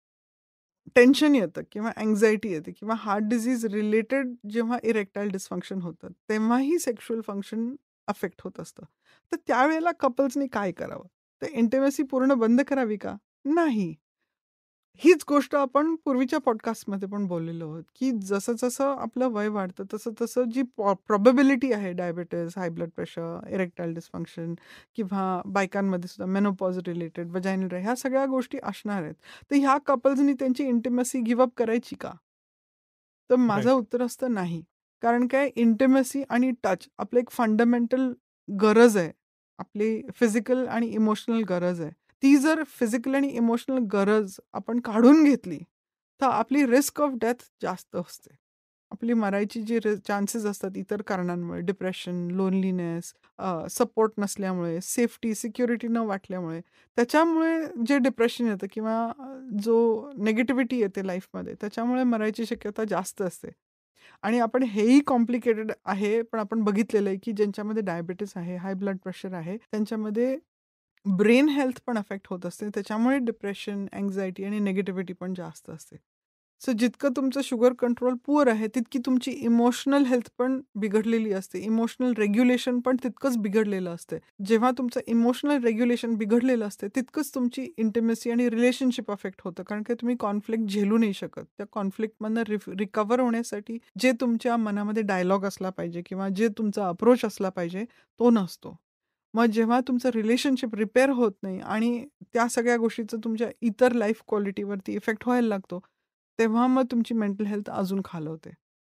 टेन्शन येतं किंवा अँझायटी येते किंवा हार्ट डिझीज रिलेटेड जेव्हा इरेक्टाईल डिस्फंक्शन होतं तेव्हाही सेक्शुअल फंक्शन अफेक्ट होत असतं तर त्यावेळेला कपल्सनी काय करावं तर इंटिमेसी पूर्ण बंद करावी का नाही हीच गोष्ट आपण पूर्वीच्या पॉडकास्टमध्ये पण बोललेलो आहोत की जसं जसं आपलं वय वाढतं तसं तसं जी प्रॉबेबिलिटी आहे diabetes high blood pressure erectile dysfunction किंवा बायकांमध्ये सुद्धा मेनोपॉज रिलेटेड वजायनल ह्या सगळ्या गोष्टी असणार आहेत तर ह्या कपल्सनी त्यांची इंटिमसी गिवअप करायची का तर माझं उत्तर असतं नाही कारण काय इंटिमसी आणि टच आपलं एक फंडामेंटल गरज आहे आपली फिजिकल आणि इमोशनल गरज आहे ती जर फिजिकल आणि इमोशनल गरज आपण काढून घेतली तर आपली रिस्क ऑफ डेथ जास्त असते आपली मरायची जी चान्सेस असतात इतर कारणांमुळे डिप्रेशन लोनलीनेस सपोर्ट नसल्यामुळे सेफ्टी सिक्युरिटी न वाटल्यामुळे त्याच्यामुळे जे डिप्रेशन येतं किंवा जो नेगेटिव्हिटी येते लाईफमध्ये त्याच्यामुळे मरायची शक्यता जास्त असते आणि आपण हेही कॉम्प्लिकेटेड आहे पण आपण बघितलेलं आहे की ज्यांच्यामध्ये डायबिटीस आहे हाय ब्लड प्रेशर आहे त्यांच्यामध्ये ब्रेन हेल्थ पण अफेक्ट होत असते त्याच्यामुळे डिप्रेशन अँझायटी आणि नेगेटिव्हिटी पण जास्त असते सो जितकं तुमचं शुगर कंट्रोल पुअर आहे तितकी तुमची इमोशनल हेल्थ पण बिघडलेली असते इमोशनल रेग्युलेशन पण तितकंच बिघडलेलं असते जेव्हा तुमचं इमोशनल रेग्युलेशन बिघडलेलं असते तितकंच तुमची इंटिमेसी आणि रिलेशनशिप अफेक्ट होतं कारण की तुम्ही कॉन्फ्लिक्ट झेलू नाही शकत त्या कॉन्फ्लिक्टमधनं रि रिकवर होण्यासाठी जे तुमच्या मनामध्ये डायलॉग असला पाहिजे किंवा जे तुमचा अप्रोच असला पाहिजे तो नसतो मग जेव्हा तुमचं रिलेशनशिप रिपेअर होत नाही आणि त्या सगळ्या गोष्टीचं तुमच्या इतर लाईफ क्वालिटीवरती इफेक्ट व्हायला लागतो तेव्हा मग तुमची मेंटल हेल्थ अजून खालवते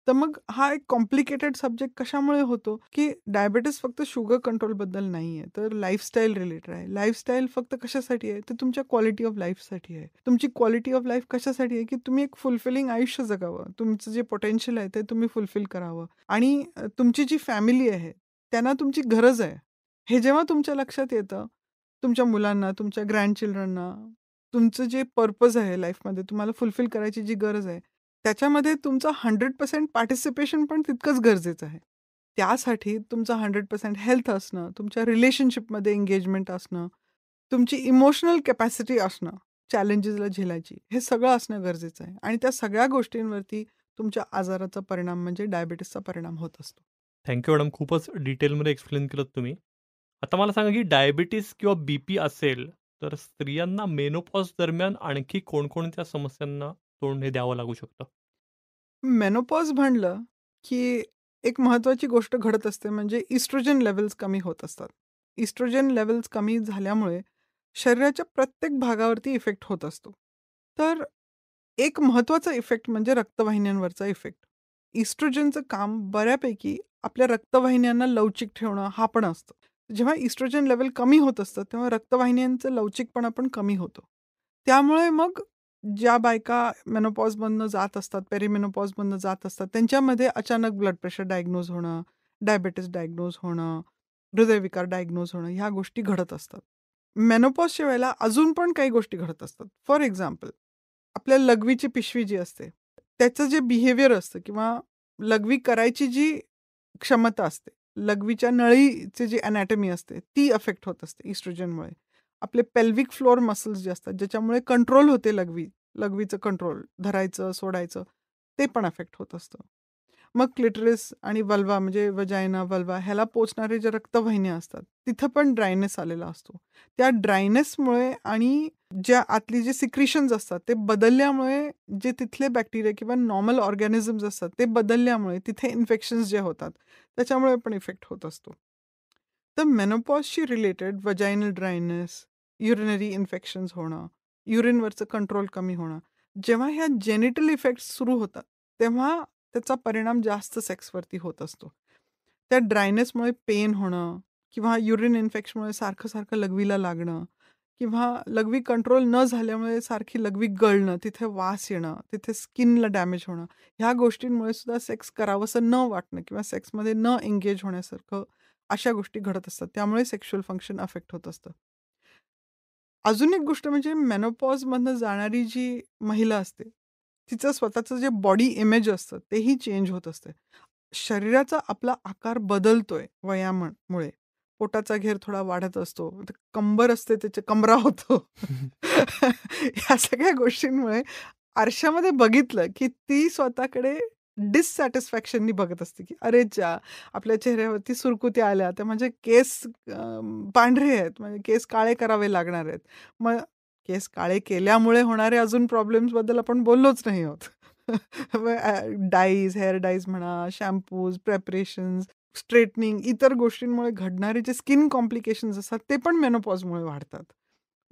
तर मग हा एक कॉम्प्लिकेटेड सब्जेक्ट कशामुळे होतो की डायबेटीस फक्त शुगर कंट्रोलबद्दल नाही आहे तर लाईफस्टाईल रिलेटेड आहे लाईफस्टाईल फक्त कशासाठी आहे तर तुमच्या क्वालिटी ऑफ लाईफसाठी आहे तुमची क्वालिटी ऑफ लाईफ कशासाठी आहे की तुम्ही एक फुलफिलिंग आयुष्य जगावं तुमचं जे पोटेन्शियल आहे ते तुम्ही फुलफिल करावं आणि तुमची जी फॅमिली आहे त्यांना तुमची गरज आहे हे जेव्हा तुमच्या लक्षात येतं, तुमच्या मुलांना, तुमच्या ग्रँडचिल्ड्रनना, तुमचं जे पर्पज आहे लाईफमध्ये तुम्हाला फुलफिल करायची जी गरज आहे, त्याच्यामध्ये तुमचं हंड्रेड पर्सेंट पार्टिसिपेशन पण तितकंच गरजेचं आहे. त्यासाठी तुमचं पर्सेंट हेल्थ असणं, तुमच्या रिलेशनशिपमध्ये एंगेजमेंट असणं, तुमची इमोशनल कॅपॅसिटी असणं, चॅलेंजेसला झेलायची, हे सगळं असणं गरजेचं आहे आणि त्या सगळ्या गोष्टींवरती तुमच्या आजाराचा परिणाम म्हणजे डायबिटीसचा परिणाम होत असतो. Thank you madam. खूपच डिटेलमध्ये एक्सप्लेन केलं तुम्ही. आता मला सांगा की डायबिटीस किंवा बीपी असेल तर स्त्रियांना मेनोपॉज दरम्यान आणखी कोणकोणत्या समस्यांना तोंड हे द्यावं लागू शकतं मेनोपॉज म्हणलं की एक महत्त्वाची गोष्ट घडत असते म्हणजे इस्ट्रोजन लेवल्स कमी होत असतात इस्ट्रोजन लेवल्स कमी झाल्यामुळे शरीराच्या प्रत्येक भागावरती इफेक्ट होत असतो तर एक महत्त्वाचा इफेक्ट म्हणजे रक्तवाहिन्यांवरचा इफेक्ट इस्ट्रोजनचं काम बऱ्यापैकी आपल्या रक्तवाहिन्यांना लवचिक ठेवणं हा पण असतं जेव्हा इस्ट्रोजन लेवल कमी होत असतं तेव्हा रक्तवाहिन्यांचं लवचिकपणा पण कमी होतो त्यामुळे मग ज्या बायका मेनोपॉजमधनं जात असतात पेरीमेनोपॉजमधनं जात असतात त्यांच्यामध्ये अचानक ब्लड प्रेशर डायग्नोज होणं डायबेटीस डायग्नोज होणं हृदयविकार डायग्नोज होणं ह्या गोष्टी घडत असतात मेनोपॉजच्या वेळेला अजून पण काही गोष्टी घडत असतात फॉर एक्झाम्पल आपल्या लघवीची पिशवी जी असते त्याचं जे बिहेवियर असतं किंवा लघवी करायची जी क्षमता असते लघवीच्या नळीचे जी अनॅटमी असते ती अफेक्ट होत असते इस्ट्रोजनमुळे आपले पेल्विक फ्लोअर मसल्स जे असतात ज्याच्यामुळे कंट्रोल होते लघवी लघवीचं कंट्रोल धरायचं सोडायचं ते पण अफेक्ट होत असतं मग क्लिटरिस आणि वल्वा म्हणजे वजायना वल्वा ह्याला पोचणारे जे रक्तवाहिन्या असतात तिथं पण ड्रायनेस आलेला असतो त्या ड्रायनेसमुळे आणि ज्या आतली जे सिक्रिशन्स असतात ते बदलल्यामुळे जे तिथले बॅक्टेरिया किंवा नॉर्मल ऑर्गॅनिझम्स असतात ते बदलल्यामुळे तिथे इन्फेक्शन्स जे होतात त्याच्यामुळे पण इफेक्ट होत असतो तर मेनोपॉजशी related vaginal dryness urinary infections होणं युरिनवरचं कंट्रोल कमी होणं जेव्हा ह्या जेनेटल इफेक्ट्स सुरू होतात तेव्हा त्याचा परिणाम जास्त सेक्सवरती होत असतो त्या ड्रायनेसमुळे पेन होणं किंवा युरिन इन्फेक्शनमुळे सारखं सारखं लघवीला लागणं किंवा लघवी कंट्रोल न झाल्यामुळे सारखी लघवी गळणं तिथे वास येणं तिथे स्किनला डॅमेज होणं ह्या गोष्टींमुळे सुद्धा सेक्स करावंसं न वाटणं किंवा सेक्समध्ये न एंगेज होण्यासारखं अशा गोष्टी घडत असतात त्यामुळे सेक्शुअल फंक्शन अफेक्ट होत असतं अजून एक गोष्ट म्हणजे मेनोपॉजमधनं जाणारी जी महिला असते तिचं स्वतःचं जे बॉडी इमेज असतं तेही चेंज होत असते शरीराचा आपला आकार बदलतोय वयामुळे पोटाचा घेर थोडा वाढत असतो कंबर असते त्याचे कमरा होतो ह्या सगळ्या गोष्टींमुळे आरशामध्ये बघितलं की ती स्वतःकडे डिससॅटिस्फॅक्शननी बघत असते की अरे चा आपल्या चेहऱ्यावरती सुरकुत्या आल्या तर म्हणजे केस पांढरे आहेत म्हणजे केस काळे करावे लागणार आहेत मग केस काळे केल्यामुळे होणारे अजून प्रॉब्लेम्सबद्दल आपण बोललोच नाही आहोत डाईज हेअर डाईज म्हणा शॅम्पूज प्रेपरेशन्स स्ट्रेटनिंग इतर गोष्टींमुळे घडणारे जे स्किन कॉम्प्लिकेशन्स असतात ते पण मेनोपॉजमुळे वाढतात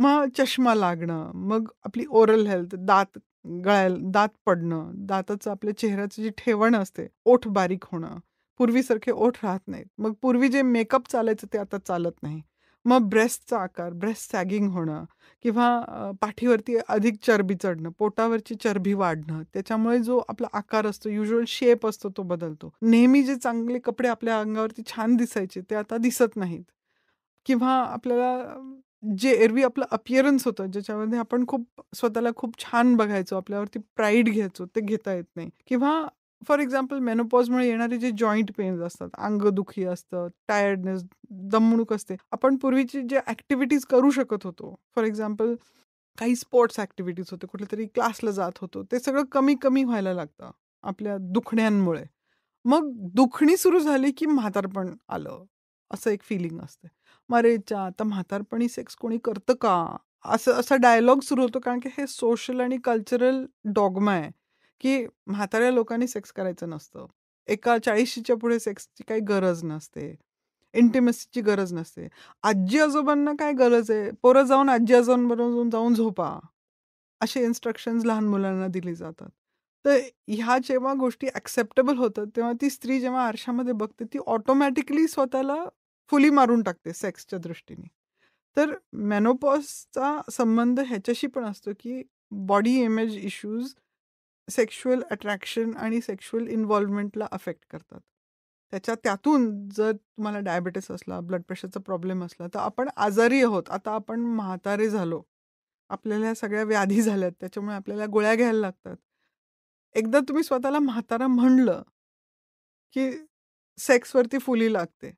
मग चष्मा लागणं मग आपली ओरल हेल्थ दात गळ्या दात पडणं दाताचं आपल्या चेहऱ्याचं जी ठेवण असते ओठ बारीक होणं पूर्वीसारखे ओठ राहत नाहीत मग पूर्वी जे मेकअप चालायचं ते आता चालत नाही मग ब्रेस्टचा आकार ब्रेस्ट सॅगिंग होणं किंवा पाठीवरती अधिक चरबी चढणं पोटावरची चरबी वाढणं त्याच्यामुळे जो आपला आकार असतो युजल शेप असतो तो बदलतो नेहमी जे चांगले कपडे आपल्या अंगावरती छान दिसायचे ते आता दिसत नाहीत किंवा आपल्याला जे एरवी आपलं अपिअरन्स होतं ज्याच्यामध्ये आपण खूप स्वतःला खूप छान बघायचो आपल्यावरती प्राईड घ्यायचो ते घेता येत नाही किंवा फॉर एक्झाम्पल मेनोपॉजमुळे येणारे जे जॉईंट पेन्स असतात अंग दुखी असतं टायर्डनेस दमणूक असते आपण पूर्वीची जे ऍक्टिव्हिटीज करू शकत होतो फॉर एक्झाम्पल काही स्पोर्ट्स ऍक्टिव्हिटीज होते कुठल्या तरी क्लासला जात होतो ते सगळं कमी कमी व्हायला लागतं आपल्या दुखण्यांमुळे मग दुखणी सुरू झाली की म्हातारपण आलं असं एक फिलिंग असते मरेच्या आता म्हातारपणी सेक्स कोणी करतं का असं असा डायलॉग सुरू होतो कारण की हे सोशल आणि कल्चरल डॉगमा आहे की म्हाताऱ्या लोकांनी सेक्स करायचं नसतं एका चाळीशीच्या पुढे सेक्सची काही गरज नसते इंटिमसीची गरज नसते आजी आजोबांना काय गरज आहे पोरं जाऊन आजी आजोबांबरोबर जाऊन झोपा असे इन्स्ट्रक्शन्स लहान मुलांना दिली जातात तर ह्या जेव्हा गोष्टी ॲक्सेप्टेबल होतात तेव्हा ती स्त्री जेव्हा आरशामध्ये बघते ती ऑटोमॅटिकली स्वतःला फुली मारून टाकते सेक्सच्या दृष्टीने तर मेनोपॉसचा संबंध ह्याच्याशी पण असतो की body image issues sexual attraction आणि सेक्शुअल इन्व्हॉल्वमेंटला अफेक्ट करतात त्याच्या त्यातून जर तुम्हाला डायबिटीस असला ब्लड प्रेशरचा प्रॉब्लेम असला तर आपण आजारी आहोत आता आपण म्हातारे झालो आपल्याला सगळ्या व्याधी झाल्यात त्याच्यामुळे आपल्याला गोळ्या घ्यायला लागतात एकदा तुम्ही स्वतःला म्हातारा म्हणलं की सेक्सवरती फुली लागते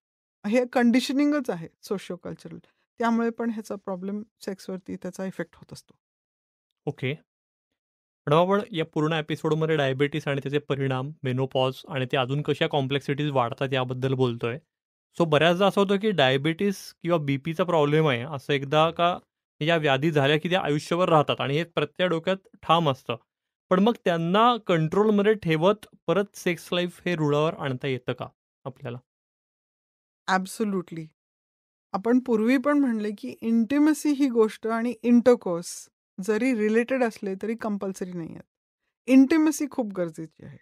हे कंडिशनिंगच आहे सोशिओ कल्चरल त्यामुळे पण ह्याचा प्रॉब्लेम सेक्सवरती त्याचा इफेक्ट होत असतो ओके पण आपण या पूर्ण एपिसोडमध्ये डायबिटीस आणि त्याचे परिणाम मेनोपॉज आणि ते अजून कशा कॉम्प्लेक्सिटीज वाढतात याबद्दल बोलतोय सो बऱ्याचदा असं होतं की डायबिटीस किंवा बी पीचा प्रॉब्लेम आहे असं एकदा का या व्याधी झाल्या की त्या आयुष्यभर राहतात आणि हे प्रत्येक डोक्यात ठाम असतं पण मग त्यांना कंट्रोलमध्ये ठेवत परत सेक्स लाईफ हे रुळावर आणता येतं का आपल्याला ॲब्सोल्युटली आपण पूर्वी पण म्हणले की इंटिमसी ही गोष्ट आणि इंटरकोर्स जरी रिलेटेड असले तरी कंपल्सरी नाही आहेत इंटिमेसी खूप गरजेची आहे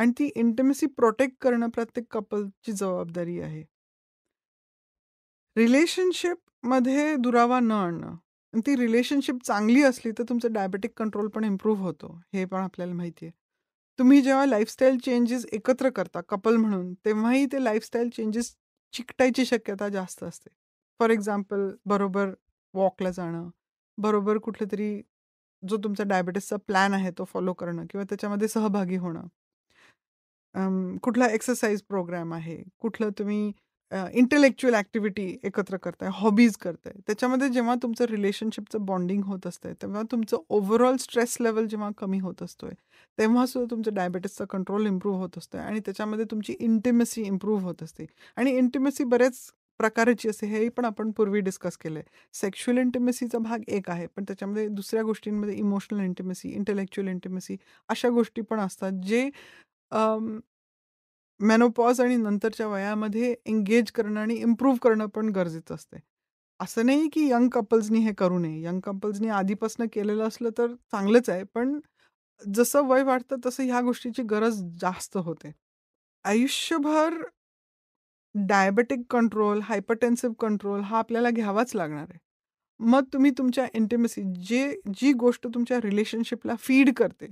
आणि ती इंटिमेसी प्रोटेक्ट करणं प्रत्येक कपलची जबाबदारी आहे रिलेशनशिपमध्ये दुरावा न आणणं आणि ती रिलेशनशिप चांगली असली तर तुमचं डायबेटिक कंट्रोल पण इम्प्रूव्ह होतो हे पण आपल्याला माहिती आहे तुम्ही जेव्हा लाईफस्टाईल चेंजेस एकत्र करता कपल म्हणून तेव्हाही ते लाईफस्टाईल चेंजेस चिकटायची शक्यता जास्त असते फॉर एक्झाम्पल बरोबर वॉकला जाणं बरोबर तरी जो तुमचा डायबिटीसचा प्लॅन आहे तो फॉलो करणं किंवा त्याच्यामध्ये सहभागी होणं. कुठला एक्सरसाइज प्रोग्राम आहे, कुठलं तुम्ही इंटेलेक्च्युअल इंटेलेक्चुअल ॲक्टिव्हिटी एकत्र करताय, हॉबीज करताय. त्याच्यामध्ये जेव्हा तुमचं रिलेशनशिपचं बॉन्डिंग होत असतंय, तेव्हा तुमचं ओव्हरऑल स्ट्रेस लेवल जेव्हा कमी होत असतोय, सुद्धा तुमचं डायबिटीसचा कंट्रोल इम्प्रूव्ह होत असतोय आणि त्याच्यामध्ये तुमची इंटिमेसी इम्प्रूव्ह होत असते आणि इंटिमेसी बऱ्याच प्रकारची असे हेही पण आपण पूर्वी डिस्कस केलं आहे सेक्शुअल इंटिमेसीचा भाग एक आहे पण त्याच्यामध्ये दुसऱ्या गोष्टींमध्ये इमोशनल इंटिमेसी इंटेलेक्च्युअल इंटिमेसी अशा गोष्टी पण असतात जे मेनोपॉज आणि नंतरच्या वयामध्ये एंगेज करणं आणि इम्प्रूव्ह करणं पण गरजेचं असते असं नाही की यंग कपल्सनी हे करू नये यंग कपल्सनी आधीपासून केलेलं असलं तर चांगलंच आहे पण जसं वय वाढतं तसं ह्या गोष्टीची गरज जास्त होते आयुष्यभर डायबेटिक कंट्रोल हायपरटेन्सिव्ह कंट्रोल हा आपल्याला घ्यावाच लागणार आहे मग तुम्ही तुमच्या इंटिमेसी जे जी गोष्ट तुमच्या रिलेशनशिपला फीड करते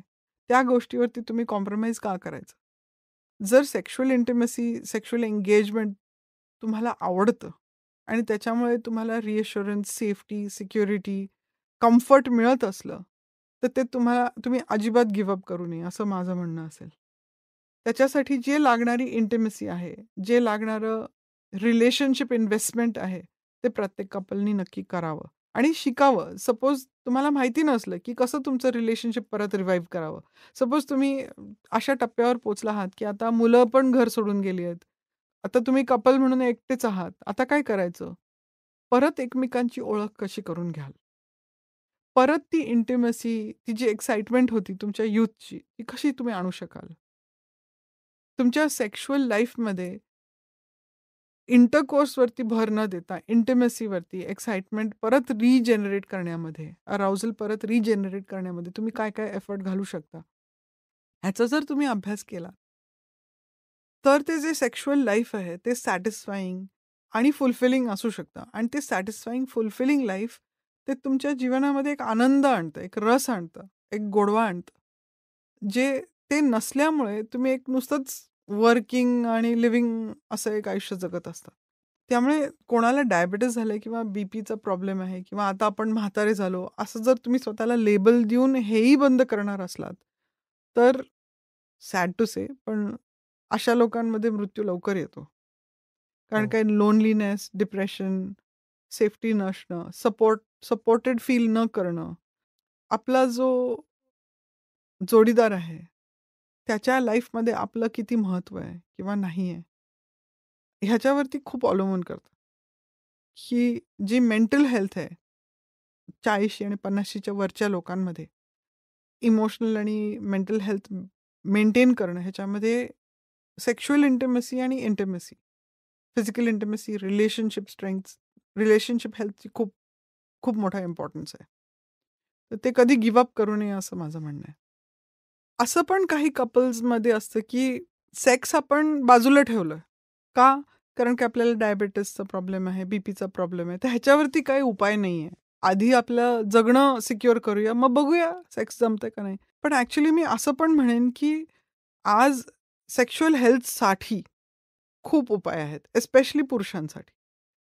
त्या गोष्टीवरती तुम्ही कॉम्प्रोमाइज का करायचं जर सेक्शुअल इंटिमेसी सेक्शुअल एंगेजमेंट तुम्हाला आवडतं आणि त्याच्यामुळे तुम्हाला रिअश्युरन्स सेफ्टी सिक्युरिटी कम्फर्ट मिळत असलं तर ते तुम्हाला तुम्ही अजिबात गिव्हअप करू नये असं माझं म्हणणं असेल त्याच्यासाठी जे लागणारी इंटिमेसी आहे जे लागणारं रिलेशनशिप इन्व्हेस्टमेंट आहे ते प्रत्येक कपलनी नक्की करावं आणि शिकावं सपोज तुम्हाला माहिती नसलं की कसं तुमचं रिलेशनशिप परत रिवाईव्ह करावं सपोज तुम्ही अशा टप्प्यावर पोचला आहात की आता मुलं पण घर सोडून गेली आहेत आता तुम्ही कपल म्हणून एकटेच आहात आता काय करायचं परत एकमेकांची ओळख कशी करून घ्याल परत ती इंटिमसी ती जी एक्साइटमेंट होती तुमच्या यूथची ती कशी तुम्ही आणू शकाल तुमच्या सेक्शुअल लाईफमध्ये इंटरकोर्सवरती भर न देता इंटिमेसीवरती एक्साइटमेंट परत रिजनरेट करण्यामध्ये अराउजल परत रिजनरेट करण्यामध्ये तुम्ही काय काय एफर्ट घालू शकता ह्याचा जर तुम्ही अभ्यास केला तर ते जे सेक्शुअल लाईफ आहे ते सॅटिस्फाईंग आणि फुलफिलिंग असू शकतं आणि ते सॅटिस्फाईंग फुलफिलिंग लाईफ ते तुमच्या जीवनामध्ये एक आनंद आणतं एक रस आणतं एक गोडवा आणतं जे ते नसल्यामुळे तुम्ही एक नुसतंच वर्किंग आणि लिव्हिंग असं एक आयुष्य जगत असतात त्यामुळे कोणाला डायबिटीस झालंय किंवा बी पीचा प्रॉब्लेम आहे किंवा आता आपण म्हातारे झालो असं जर तुम्ही स्वतःला लेबल देऊन हेही बंद करणार असलात तर सॅड टू से पण अशा लोकांमध्ये मृत्यू लवकर येतो कारण काय लोनलीनेस डिप्रेशन सेफ्टी नसणं सपोर्ट सपोर्टेड फील न करणं आपला जो जोडीदार आहे त्याच्या लाईफमध्ये आपलं किती महत्त्व आहे किंवा नाही आहे ह्याच्यावरती खूप अवलंबून करत की जी मेंटल हेल्थ आहे चाळीशी आणि पन्नासशेच्या वरच्या लोकांमध्ये इमोशनल आणि मेंटल हेल्थ मेंटेन करणं ह्याच्यामध्ये सेक्शुअल इंटिमेसी आणि intimacy physical intimacy relationship strength relationship हेल्थची खूप खूप मोठा इम्पॉर्टन्स आहे तर ते कधी गिवअप करू नये असं माझं म्हणणं आहे असं पण काही कपल्समध्ये असतं की सेक्स आपण बाजूला ठेवलं का कारण की आपल्याला डायबेटीसचा प्रॉब्लेम आहे बीपीचा प्रॉब्लेम आहे तर ह्याच्यावरती काही उपाय नाही आहे आधी आपलं जगणं सिक्युअर करूया मग बघूया सेक्स जमतंय का नाही पण ॲक्च्युली मी असं पण म्हणेन की आज सेक्शुअल हेल्थसाठी खूप उपाय आहेत एस्पेशली पुरुषांसाठी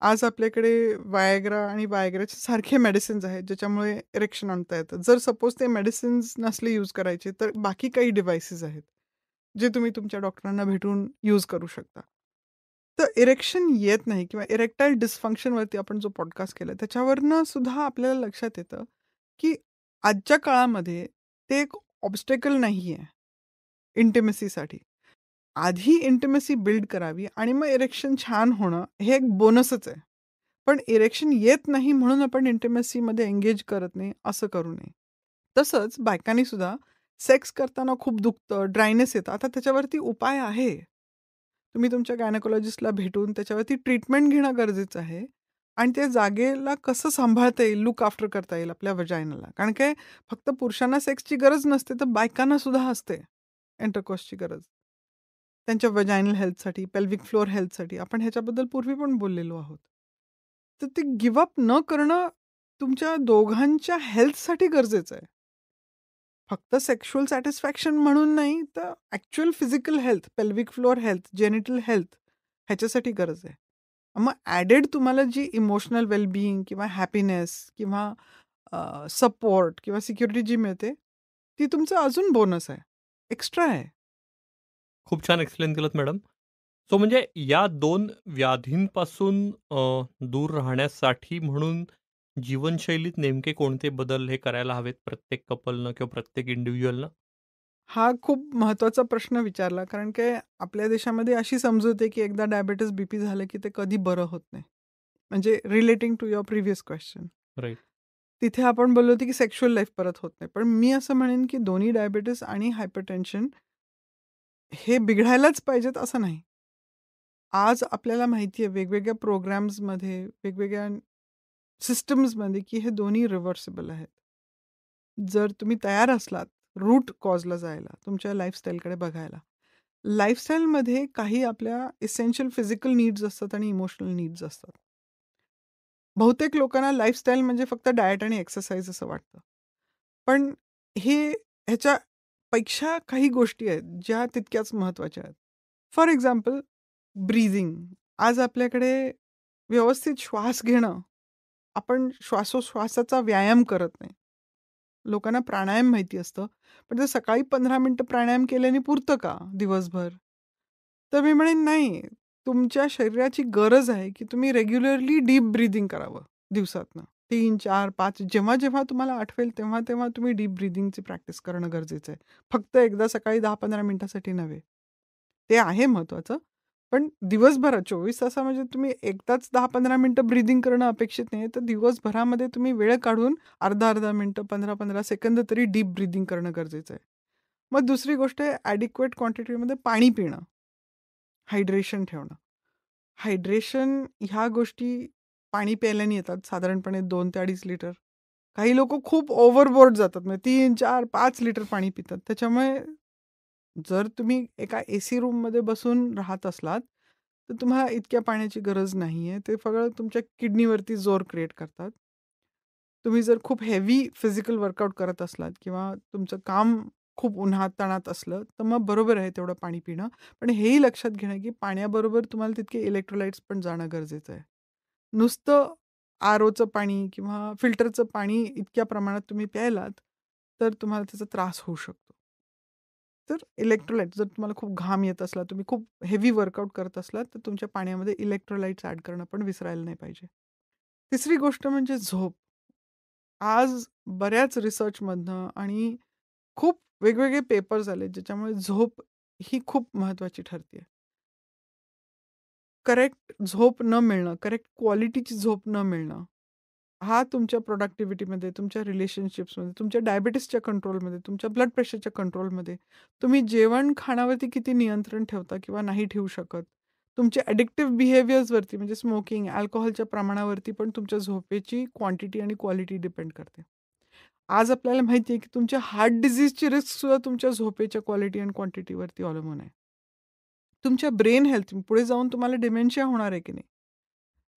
आज आपल्याकडे वायग्रा आणि वायग्राचे सारखे मेडिसिन्स आहेत, ज्याच्यामुळे इरेक्शन आणता येतं. जर सपोज ते मेडिसिन्स नसले यूज करायचे, तर बाकी काही डिव्हाइसेस आहेत, जे तुम्ही तुमच्या डॉक्टरांना भेटून यूज करू शकता. तर इरेक्शन येत नाही किंवा इरेक्टाईल डिसफंक्शनवरती आपण जो पॉडकास्ट केला, त्याच्यावरनं सुद्धा आपल्याला लक्षात येतं, की आजच्या काळामध्ये ते एक नाही आहे इंटिमेसीसाठी. आधी इंटिमेसी बिल्ड करावी आणि मग इरेक्शन छान होणं हे एक बोनसच आहे पण इरेक्शन येत नाही म्हणून आपण इंटिमेसीमध्ये एंगेज करत नाही असं करू नये तसंच बायकांनी सुद्धा सेक्स करताना खूप दुखतं ड्रायनेस येतं आता त्याच्यावरती उपाय आहे तुम्ही तुमच्या गायनकोलॉजिस्टला भेटून त्याच्यावरती ट्रीटमेंट घेणं गरजेचं आहे आणि त्या जागेला कसं सांभाळता येईल लुक आफ्टर करता येईल आपल्या वजायनाला कारण काय फक्त पुरुषांना सेक्सची गरज नसते तर बायकांना सुद्धा असते एंटरकॉसची गरज त्यांच्या वजायनल हेल्थसाठी पेल्विक फ्लोअर हेल्थसाठी आपण ह्याच्याबद्दल पूर्वी पण बोललेलो आहोत तर ते गिवअप न करणं तुमच्या दोघांच्या हेल्थसाठी गरजेचं आहे फक्त सेक्शुअल सॅटिस्फॅक्शन म्हणून नाही तर actual physical health pelvic floor health genital health ह्याच्यासाठी गरज आहे मग ॲडेड तुम्हाला जी इमोशनल वेलबिईंग किंवा हॅपीनेस किंवा सपोर्ट किंवा सिक्युरिटी जी मिळते ती तुमचं अजून बोनस आहे एक्स्ट्रा आहे खूप छान एक्सप्लेन केलं मॅडम सो म्हणजे या दोन व्याधींपासून दूर राहण्यासाठी म्हणून जीवनशैलीत नेमके कोणते बदल हे करायला हवेत प्रत्येक कपलनं किंवा प्रत्येक इंडिव्हिज्युअलनं? हा खूप महत्त्वाचा प्रश्न विचारला. कारण की आपल्या देशामध्ये अशी समजू आहे, की एकदा डायबेटीस बीपी झालं, की ते कधी बरं होत नाही. म्हणजे relating to your previous question. Right. तिथे आपण बोललो होतो, की सेक्शुअल लाईफ परत होत नाही. पण मी असं म्हणेन, की दोन्ही डायबिटीस आणि हायपरटेन्शन हे बिघडायलाच पाहिजेत असं नाही. आज आपल्याला माहिती आहे वेगवेगळ्या प्रोग्रॅम्समध्ये वेगवेगळ्या सिस्टम्समध्ये की हे दोन्ही रिव्हर्सिबल आहेत. जर तुम्ही तयार असलात रूट कॉजला जायला, तुमच्या लाईफस्टाईलकडे बघायला. लाईफस्टाईलमध्ये काही आपल्या इसेन्शियल फिजिकल नीड्स असतात आणि इमोशनल नीड्स असतात. बहुतेक लोकांना लाईफस्टाईल म्हणजे फक्त डायट आणि एक्सरसाइज असं वाटतं. पण हे ह्याच्या पेक्षा काही गोष्टी आहेत ज्या तितक्याच महत्त्वाच्या आहेत फॉर एक्झाम्पल ब्रीदिंग आज आपल्याकडे व्यवस्थित श्वास घेणं आपण श्वासोश्वासाचा व्यायाम करत नाही लोकांना प्राणायाम माहिती असतं पण जर सकाळी पंधरा मिनटं प्राणायाम केल्याने पुरतं का दिवसभर तर मी म्हणेन नाही तुमच्या शरीराची गरज आहे की तुम्ही रेग्युलरली डीप ब्रीदिंग करावं दिवसातनं तीन चार पाच जेव्हा, जेव्हा तुम्हाला आठवेल तेव्हा, तेव्हा तुम्ही डीप ब्रिदिंगची प्रॅक्टिस करणं गरजेचं आहे. फक्त एकदा सकाळी दहा पंधरा मिनिटासाठी नव्हे. ते आहे महत्त्वाचं, पण दिवसभरात चोवीस तासामध्ये म्हणजे तुम्ही एकदाच दहा पंधरा मिनटं ब्रिदिंग करणं अपेक्षित नाही तर दिवसभरामध्ये तुम्ही वेळ काढून अर्धा-अर्धा मिनटं पंधरा पंधरा सेकंद तरी डीप ब्रिदिंग करणं गरजेचं आहे. मग दुसरी गोष्ट आहे ॲडिक्वेट क्वांटिटीमध्ये पाणी पिणं. हायड्रेशन ठेवणं. हायड्रेशन ह्या गोष्टी पाणी प्यायल्याने येतात साधारणपणे दोन ते अडीच लिटर काही लोक खूप ओव्हरबोर्ड जातात म्हणजे तीन चार पाच लिटर पाणी पितात त्याच्यामुळे जर तुम्ही एका ए सी रूममध्ये बसून राहत असलात तर तुम्हाला इतक्या पाण्याची गरज नाही आहे ते फक्त तुमच्या किडनीवरती जोर क्रिएट करतात तुम्ही जर खूप हेवी फिजिकल वर्कआउट करत असलात किंवा तुमचं काम खूप उन्हात ताणात असलं तर मग बरोबर आहे तेवढं पाणी पिणं पण हेही लक्षात घेणं की पाण्याबरोबर तुम्हाला तितके इलेक्ट्रोलाइट्स पण जाणं गरजेचं आहे नुसतं आर ओचं पाणी किंवा फिल्टरचं पाणी इतक्या प्रमाणात तुम्ही प्यायलात तर तुम्हाला त्याचा त्रास होऊ शकतो तर इलेक्ट्रोलाईट जर तुम्हाला खूप घाम येत असला तुम्ही खूप हेवी वर्कआउट करत असलात तर तुमच्या पाण्यामध्ये इलेक्ट्रोलाईट्स ॲड करणं पण विसरायला नाही पाहिजे तिसरी गोष्ट म्हणजे झोप आज बऱ्याच रिसर्चमधनं आणि खूप वेगवेगळे पेपर्स आले ज्याच्यामुळे झोप ही खूप महत्त्वाची ठरते करेक्ट झोप न मिळणं करेक्ट क्वालिटीची झोप न मिळणं हा तुमच्या प्रोडक्टिव्हिटीमध्ये तुमच्या रिलेशनशिप्समध्ये तुमच्या डायबिटीसच्या कंट्रोलमध्ये तुमच्या ब्लड प्रेशरच्या कंट्रोलमध्ये तुम्ही जेवण खाण्यावरती किती नियंत्रण ठेवता किंवा नाही ठेवू शकत तुमच्या ॲडिक्टिव्ह बिहेवियर्सवरती म्हणजे स्मोकिंग अल्कोहोलच्या प्रमाणावरती पण तुमच्या झोपेची क्वांटिटी आणि क्वालिटी डिपेंड करते आज आपल्याला माहिती आहे की तुमच्या हार्ट डिझीजची रिस्कसुद्धा तुमच्या झोपेच्या क्वालिटी अँड क्वांटिटीवरती अवलंबून आहे तुमच्या ब्रेन हेल्थ पुढे जाऊन तुम्हाला डिमेन्शिया होणार आहे की नाही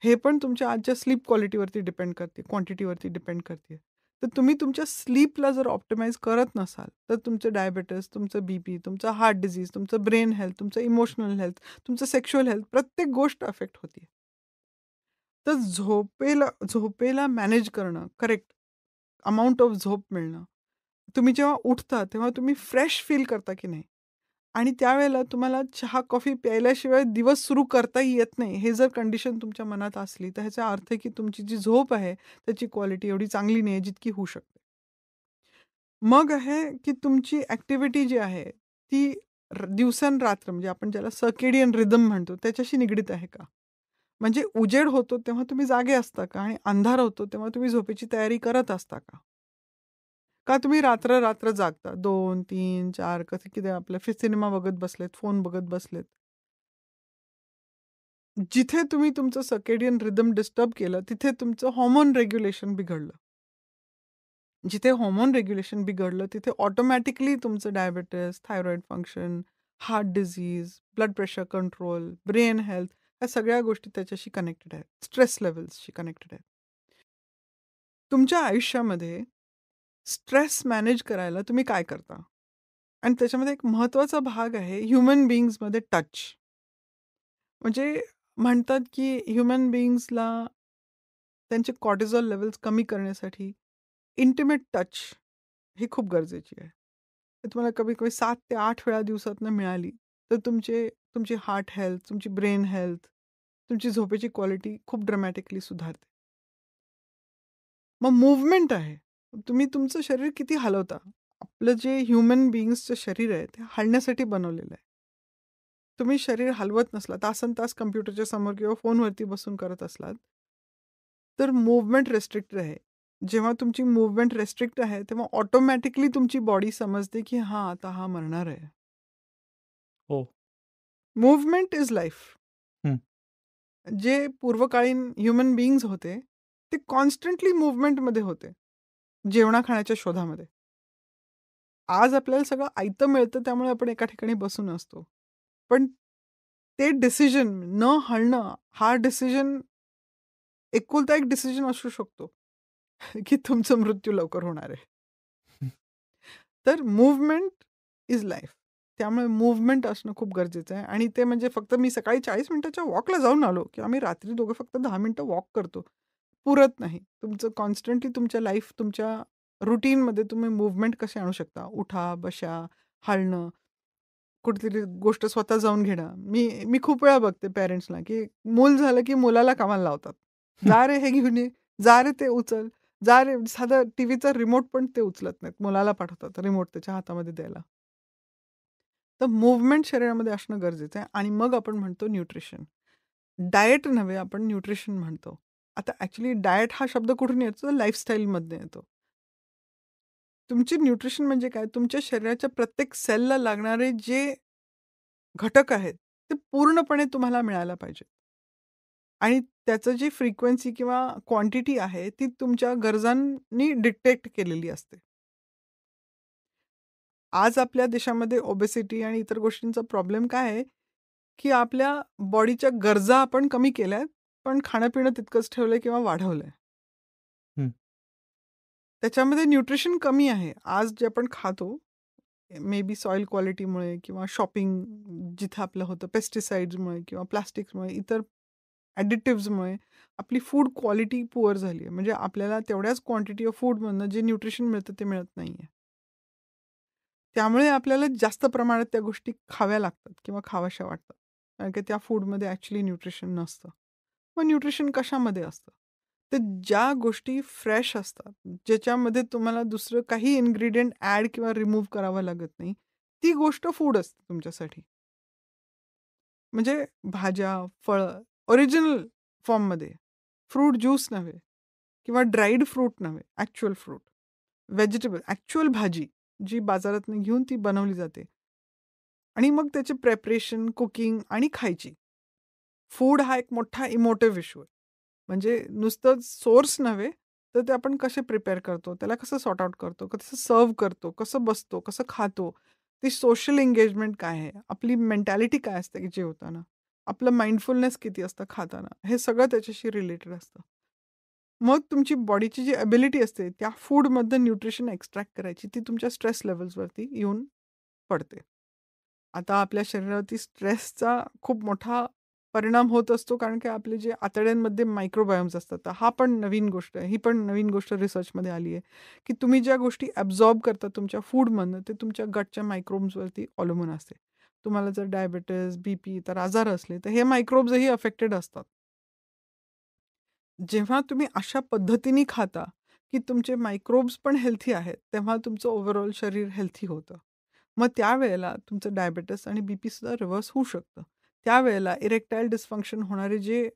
हे पण तुमच्या आजच्या स्लीप क्वालिटीवरती डिपेंड करते क्वांटिटीवरती डिपेंड करते तर तुम्ही तुमच्या स्लीपला जर ऑप्टिमाइज करत नसाल तर तुमचं डायबेटीस तुमचं बी पी तुमचं हार्ट डिझीज तुमचं ब्रेन हेल्थ तुमचं इमोशनल हेल्थ तुमचं सेक्शुअल हेल्थ प्रत्येक गोष्ट अफेक्ट होती तर झोपेला झोपेला मॅनेज करणं करेक्ट अमाऊंट ऑफ झोप मिळणं तुम्ही जेव्हा उठता तेव्हा तुम्ही फ्रेश फील करता की नाही आणि त्यावेळेला तुम्हाला चहा कॉफी प्यायल्याशिवाय दिवस सुरू करताही येत नाही हे जर कंडिशन तुमच्या मनात असली तर ह्याचा अर्थ की तुमची जी झोप आहे त्याची क्वालिटी एवढी चांगली नाही आहे जितकी होऊ शकते मग आहे की तुमची ऍक्टिव्हिटी जी आहे ती रात्र म्हणजे आपण ज्याला सकेडियन रिदम म्हणतो त्याच्याशी निगडीत आहे का म्हणजे उजेड होतो तेव्हा तुम्ही जागे असता का आणि अंधार होतो तेव्हा तुम्ही झोपेची तयारी करत असता का का तुम्ही रात्र रात्र जागता दोन तीन चार कसं किती आपल्या फि सिनेमा बघत बसलेत, फोन बघत बसलेत. जिथे तुम्ही तुमचं सकेडियन रिदम डिस्टर्ब केलं, तिथे तुमचं हॉर्मोन रेग्युलेशन बिघडलं. जिथे हॉर्मोन रेग्युलेशन बिघडलं, तिथे ऑटोमॅटिकली तुमचं diabetes thyroid function, heart disease, blood pressure control, brain health या सगळ्या गोष्टी त्याच्याशी कनेक्टेड आहेत. स्ट्रेस लेवल्सशी कनेक्टेड आहेत. तुमच्या आयुष्यामध्ये स्ट्रेस मॅनेज करायला तुम्ही काय करता आणि त्याच्यामध्ये एक महत्त्वाचा भाग आहे ह्युमन बिईंग्समध्ये टच म्हणजे म्हणतात की ह्युमन बिईंग्सला त्यांचे कॉर्टिझॉल लेवल्स कमी करण्यासाठी इंटिमेट टच ही खूप गरजेची आहे तुम्हाला कमी कमी सात ते आठ वेळा दिवसातनं मिळाली तर तुमचे तुमची हार्ट हेल्थ तुमची ब्रेन हेल्थ तुमची झोपेची क्वालिटी खूप ड्रमॅटिकली सुधारते मग मुवमेंट आहे तुम्ही तुमचं शरीर किती हलवता. आपलं जे ह्युमन बीइंग्सचं शरीर आहे, ते हलण्यासाठी बनवलेलं आहे. तुम्ही शरीर हलवत नसला, तासन तास कम्प्युटरच्या समोर किंवा फोनवरती बसून करत असलात तर मूव्हमेंट रेस्ट्रिक्ट आहे. जेव्हा तुमची मूव्हमेंट रेस्ट्रिक्ट आहे, तेव्हा ऑटोमॅटिकली तुमची बॉडी समजते, की हा आता हा मरणार आहे. हो. Movement is life. जे पूर्वकालीन ह्युमन बीइंग्स होते, ते कॉन्स्टंटली मूवमेंटमध्ये होते. जेवणा खाण्याच्या शोधामध्ये आज आपल्याला सगळं आयतं मिळतं त्यामुळे आपण एका ठिकाणी बसून असतो पण ते डिसिजन न हलणं हा डिसिजन एकुलता एक डिसिजन असू शकतो की तुमचा मृत्यू लवकर होणार आहे तर मुवमेंट इज लाईफ त्यामुळे मुवमेंट असणं खूप गरजेचं आहे आणि ते म्हणजे फक्त मी सकाळी चाळीस मिनिटाच्या वॉकला जाऊन आलो किंवा आम्ही रात्री दोघं फक्त दहा मिनिटं वॉक करतो पुरत नाही तुमचं कॉन्स्टंटली तुमच्या लाईफ तुमच्या रुटीनमध्ये तुम्ही मुवमेंट कसे आणू शकता उठा बशा हालणं कुठेतरी गोष्ट स्वतः जाऊन घेणं मी मी खूप वेळा बघते पेरेंट्सला की मूल झालं की मुलाला कामाला लावतात जा रे हे घेऊन ये जा रे ते उचल जा रे साधा टीव्हीचा रिमोट पण ते उचलत नाहीत मुलाला पाठवतात रिमोट त्याच्या हातामध्ये द्यायला तर मुवमेंट शरीरामध्ये असणं गरजेचं आहे आणि मग आपण म्हणतो न्यूट्रिशन डाएट नव्हे आपण न्यूट्रिशन म्हणतो आता ॲक्च्युली डाएट हा शब्द कुठून येतो लाईफस्टाईलमधनं येतो तुमची न्यूट्रिशन म्हणजे काय तुमच्या शरीराच्या प्रत्येक सेलला लागणारे जे घटक आहेत ते पूर्णपणे तुम्हाला मिळायला पाहिजे आणि त्याचं जी फ्रिक्वेन्सी किंवा क्वांटिटी आहे ती तुमच्या गरजांनी डिटेक्ट केलेली असते आज आपल्या देशामध्ये ओबेसिटी आणि इतर गोष्टींचा प्रॉब्लेम काय आहे की आपल्या बॉडीच्या गरजा आपण कमी केल्यात पण खाणं-पिणं तितकंच ठेवलंय किंवा वाढवलंय. त्याच्यामध्ये न्यूट्रिशन कमी आहे. आज जे आपण खातो, मे बी सॉइल क्वालिटीमुळे किंवा शॉपिंग जिथं आपलं होतं पेस्टिसाइड्समुळे किंवा प्लास्टिकमुळे इतर ॲडिटिव्हजमुळे आपली फूड क्वालिटी पुअर झाली आहे. म्हणजे आपल्याला तेवढ्याच क्वांटिटी ऑफ फूडमधनं जे न्यूट्रिशन मिळतं ते मिळत नाहीये. त्यामुळे आपल्याला जास्त प्रमाणात त्या गोष्टी खाव्या लागतात किंवा खाव्याशा वाटतात. कारण की त्या फूडमध्ये ॲक्च्युली न्यूट्रिशन नसतं. मग न्यूट्रिशन कशामध्ये असतं तर ज्या गोष्टी फ्रेश असतात ज्याच्यामध्ये तुम्हाला दुसरं काही इन्ग्रेडियंट ॲड किंवा रिमूव्ह करावं लागत नाही ती गोष्ट फूड असते तुमच्यासाठी म्हणजे भाज्या फळं ओरिजिनल फॉर्ममध्ये फ्रूट ज्यूस नव्हे किंवा ड्राईड फ्रूट नव्हे ॲक्च्युअल फ्रूट व्हेजिटेबल ॲक्च्युअल भाजी जी बाजारातनं घेऊन ती बनवली जाते आणि मग त्याचे प्रेपरेशन कुकिंग आणि खायची फूड हा एक मोठा इमोटिव्ह इशू आहे म्हणजे नुसतं सोर्स नव्हे तर ते आपण कसे प्रिपेअर करतो त्याला कसं सॉर्ट आउट करतो कसं सर्व करतो कसं बसतो कसं खातो ती सोशल एंगेजमेंट काय आहे आपली मेंटॅलिटी काय असते की जेवताना आपलं माइंडफुलनेस किती असतं खाताना हे सगळं त्याच्याशी रिलेटेड असतं मग तुमची बॉडीची जी अबिलिटी असते त्या फूडमधनं न्यूट्रिशन एक्स्ट्रॅक्ट करायची ती तुमच्या स्ट्रेस लेवल्सवरती येऊन पडते आता आपल्या शरीरावरती स्ट्रेसचा खूप मोठा परिणाम होत असतो कारण की आपले जे आतड्यांमध्ये मायक्रोबायोम्स असतात हा पण नवीन गोष्ट आहे ही पण नवीन गोष्ट रिसर्चमध्ये आली आहे की तुम्ही ज्या गोष्टी ॲब्झॉर्ब करता तुमच्या फूडमधनं ते तुमच्या गटच्या मायक्रोब्सवरती अवलंबून असते तुम्हाला जर डायबेटीस बीपी तर आजार असले तर हे मायक्रोब्सही अफेक्टेड असतात जेव्हा तुम्ही अशा पद्धतीने खाता की तुमचे मायक्रोब्स पण हेल्थी आहेत तेव्हा तुमचं ओव्हरऑल शरीर हेल्थी होतं मग त्यावेळेला तुमचं डायबेटीस आणि बीपी सुद्धा रिव्हर्स होऊ शकतं त्यावेळेला इरेक्टाईल डिस्फंक्शन होणारे जे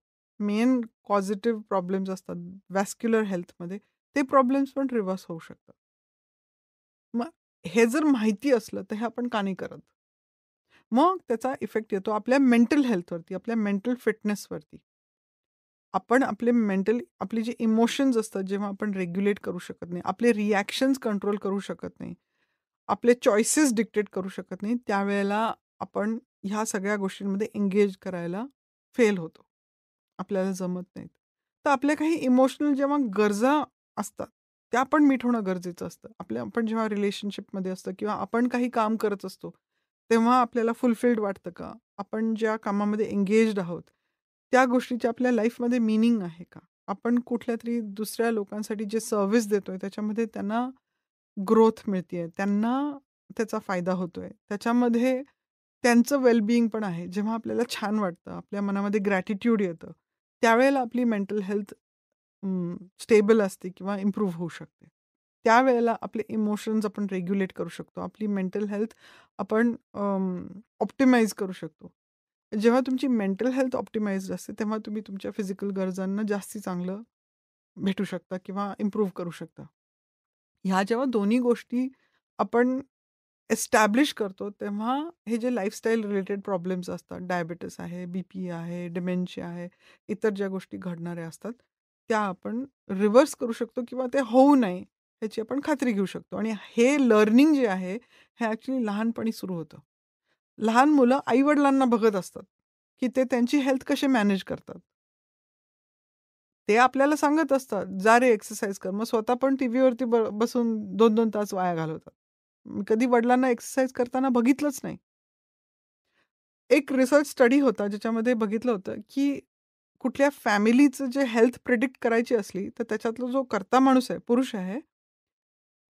मेन पॉझिटिव्ह प्रॉब्लेम्स असतात वॅस्क्युलर हेल्थमध्ये ते प्रॉब्लेम्स पण रिव्हर्स होऊ शकतात मग हे जर माहिती असलं तर हे आपण का नाही करत मग त्याचा इफेक्ट येतो आपल्या मेंटल हेल्थवरती आपल्या मेंटल फिटनेसवरती आपण आपले मेंटल आपले जे इमोशन्स असतात जेव्हा आपण रेग्युलेट करू शकत नाही आपले रिॲक्शन्स कंट्रोल करू शकत नाही आपले चॉईसेस डिक्टेट करू शकत नाही त्यावेळेला आपण ह्या सगळ्या गोष्टींमध्ये एंगेज करायला फेल होतो आपल्याला जमत नाहीत तर आपल्या काही इमोशनल जेव्हा गरजा असतात त्या पण मीठ होणं गरजेचं असतं आपल्या आपण जेव्हा रिलेशनशिपमध्ये असतं किंवा आपण काही काम करत असतो तेव्हा आपल्याला फुलफिल्ड वाटतं का आपण ज्या कामामध्ये एंगेज्ड आहोत त्या गोष्टीची आपल्या लाईफमध्ये मिनिंग आहे का आपण कुठल्या तरी दुसऱ्या लोकांसाठी जे सर्व्हिस देतोय त्याच्यामध्ये त्यांना ग्रोथ मिळते त्यांना त्याचा फायदा होतोय त्याच्यामध्ये त्यांचं वेलबिईंग पण आहे जेव्हा आपल्याला छान वाटतं आपल्या मनामध्ये ग्रॅटिट्यूड येतं त्यावेळेला आपली मेंटल हेल्थ स्टेबल असते किंवा इम्प्रूव्ह होऊ शकते त्यावेळेला आपले इमोशन्स आपण रेग्युलेट करू शकतो आपली मेंटल हेल्थ आपण ऑप्टिमाइज करू शकतो जेव्हा तुमची मेंटल हेल्थ ऑप्टिमाइज असते तेव्हा तुम्ही तुमच्या फिजिकल गरजांना जास्ती चांगलं भेटू शकता किंवा इम्प्रूव्ह करू शकता ह्या जेव्हा दोन्ही गोष्टी आपण एस्टॅब्लिश करतो तेव्हा हे जे लाईफस्टाईल रिलेटेड प्रॉब्लेम्स असतात डायबिटीस आहे बी पी आहे डिमेन्शिया आहे इतर ज्या गोष्टी घडणाऱ्या असतात त्या आपण रिव्हर्स करू शकतो किंवा ते होऊ नये ह्याची आपण खात्री घेऊ शकतो आणि हे लर्निंग जे आहे हे ॲक्च्युली लहानपणी सुरू होतं लहान मुलं आईवडिलांना बघत असतात की ते त्यांची हेल्थ कसे मॅनेज करतात ते आपल्याला सांगत असतात जा रे एक्सरसाइज कर मग स्वतः पण टी व्हीवरती बसून दोन दोन तास वाया घालवतात कधी वडिलांना एक्सरसाइज करताना बघितलंच नाही. एक रिसर्च स्टडी होता ज्याच्यामध्ये बघितलं होतं, की कुठल्या फॅमिलीचं जे हेल्थ प्रिडिक्ट करायची असली, तर त्याच्यातला जो करता माणूस आहे, पुरुष आहे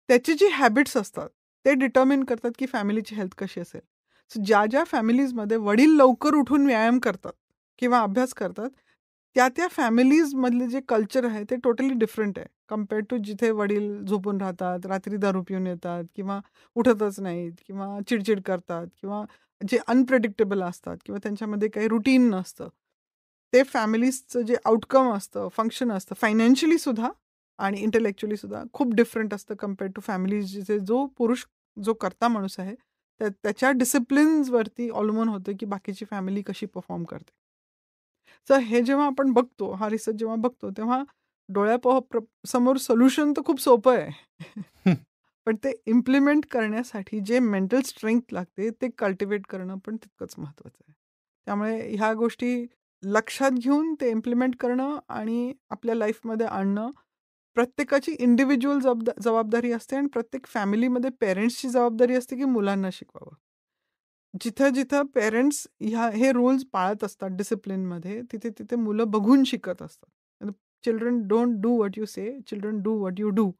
त्याची जी हॅबिट्स असतात, ते डिटर्मिन करतात की फॅमिलीची हेल्थ कशी असेल. सो ज्या-ज्या फॅमिलीजमध्ये वडील लवकर उठून व्यायाम करतात किंवा अभ्यास करतात, त्या त्या फॅमिलीजमधले जे कल्चर आहे ते टोटली डिफरंट आहे कम्पेअर टू जिथे वडील झोपून राहतात रात्री दारू पिऊन येतात किंवा उठतच नाहीत किंवा चिडचिड करतात किंवा जे अनप्रेडिक्टेबल असतात किंवा त्यांच्यामध्ये काही रुटीन नसतं ते फॅमिलीजचं जे आउटकम असतं फंक्शन असतं फायनान्शियली सुद्धा आणि इंटेलेक्च्युअली सुद्धा खूप डिफरंट असतं कम्पेअर टू फॅमिलीज जिथे जो पुरुष जो करता माणूस आहे त्या त्याच्या डिसिप्लिन्सवरती ऑलमोन होतं की बाकीची फॅमिली कशी परफॉर्म करते तर हे जेव्हा आपण बघतो हा रिसर्च जेव्हा बघतो तेव्हा डोळ्या समोर सोल्युशन तर खूप सोपं आहे पण ते इम्प्लिमेंट करण्यासाठी जे मेंटल स्ट्रेंथ लागते ते कल्टिवेट करणं पण तितकंच महत्त्वाचं आहे त्यामुळे ह्या गोष्टी लक्षात घेऊन ते इम्प्लिमेंट करणं आणि आपल्या लाईफमध्ये आणणं प्रत्येकाची इंडिव्हिज्युअल जबाबदा जबाबदारी असते आणि प्रत्येक फॅमिलीमध्ये पेरेंट्सची जबाबदारी असते की मुलांना शिकवावं जिथं जिथं पेरेंट्स ह्या हे रूल्स पाळत असतात डिसिप्लिनमध्ये तिथे तिथे मुलं बघून शिकत असतात children don't do what you say children do what you do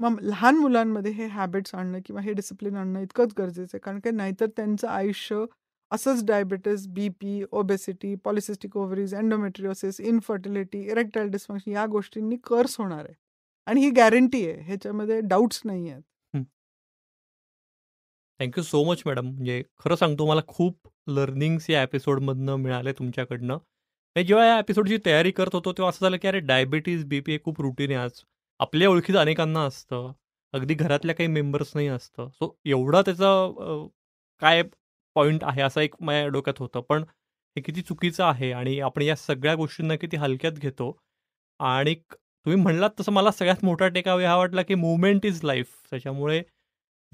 मग लहान मुलांमध्ये हे हॅबिट्स आणणं किंवा हे डिसिप्लिन आणणं इतकंच गरजेचं आहे कारण की नाहीतर त्यांचं आयुष्य असंच diabetes B P obesity polycystic ovaries endometriosis infertility erectile dysfunction या गोष्टींनी कर्स होणार आहे आणि ही गॅरंटी आहे ह्याच्यामध्ये डाऊट्स नाही आहेत थँक्यू सो मच मॅडम म्हणजे खरं सांगतो मला खूप लर्निंग्स या एपिसोडमधनं मिळाले तुमच्याकडनं जेव्हा या एपिसोडची तयारी करत होतो तेव्हा असं झालं की अरे डायबिटीज पी हे खूप रुटीन आहे आज आपल्या ओळखीत अनेकांना असतं अगदी घरातल्या काही मेंबर्स नाही असतं सो एवढा त्याचा काय पॉईंट आहे असा एक माझ्या डोक्यात होतं पण हे किती चुकीचं आहे आणि आपण या सगळ्या गोष्टींना किती हलक्यात घेतो आणि तुम्ही म्हणलात तसं मला सगळ्यात मोठा टेकावे हा वाटला की मुवमेंट इज लाईफ त्याच्यामुळे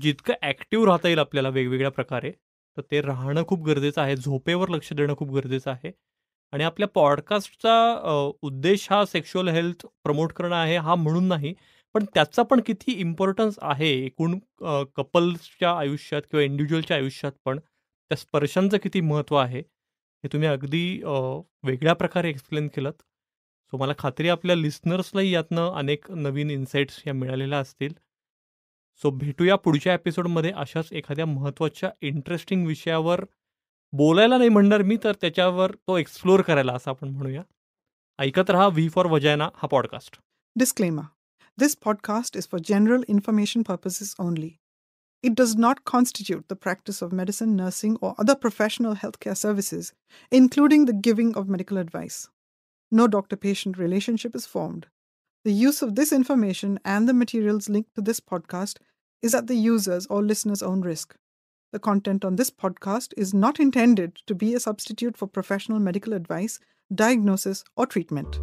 जितकं ॲक्टिव्ह राहता येईल आपल्याला वेगवेगळ्या प्रकारे तर ते राहणं खूप गरजेचं आहे झोपेवर लक्ष देणं खूप गरजेचं आहे आणि आपल्या पॉडकास्टचा उद्देश हा सेक्शुअल हेल्थ प्रमोट करणं आहे हा म्हणून नाही पण त्याचा पण किती इम्पॉर्टन्स आहे एकूण कपल्सच्या आयुष्यात किंवा इंडिव्हिज्युअलच्या आयुष्यात पण त्या स्पर्शांचं किती महत्त्व आहे हे तुम्ही अगदी वेगळ्या प्रकारे एक्सप्लेन केलं सो मला खात्री आपल्या लिस्नर्सलाही यातनं अनेक नवीन इन्साईट्स या मिळालेल्या असतील सो भेटूया पुढच्या एपिसोडमध्ये अशाच एखाद्या महत्त्वाच्या इंटरेस्टिंग विषयावर बोलायला नाही म्हणणार मी तर त्याच्यावर तो एक्सप्लोअर करायला असं आपण म्हणूया ऐकत रहा व्ही फॉर वजायना हा podcast disclaimer this podcast is for general information purposes only it does not constitute the practice of medicine nursing or other professional health care services including the giving of medical advice no doctor patient relationship is formed The use of this information and the materials linked to this podcast is at the user's or listener's own risk. The content on this podcast is not intended to be a substitute for professional medical advice, diagnosis, or treatment.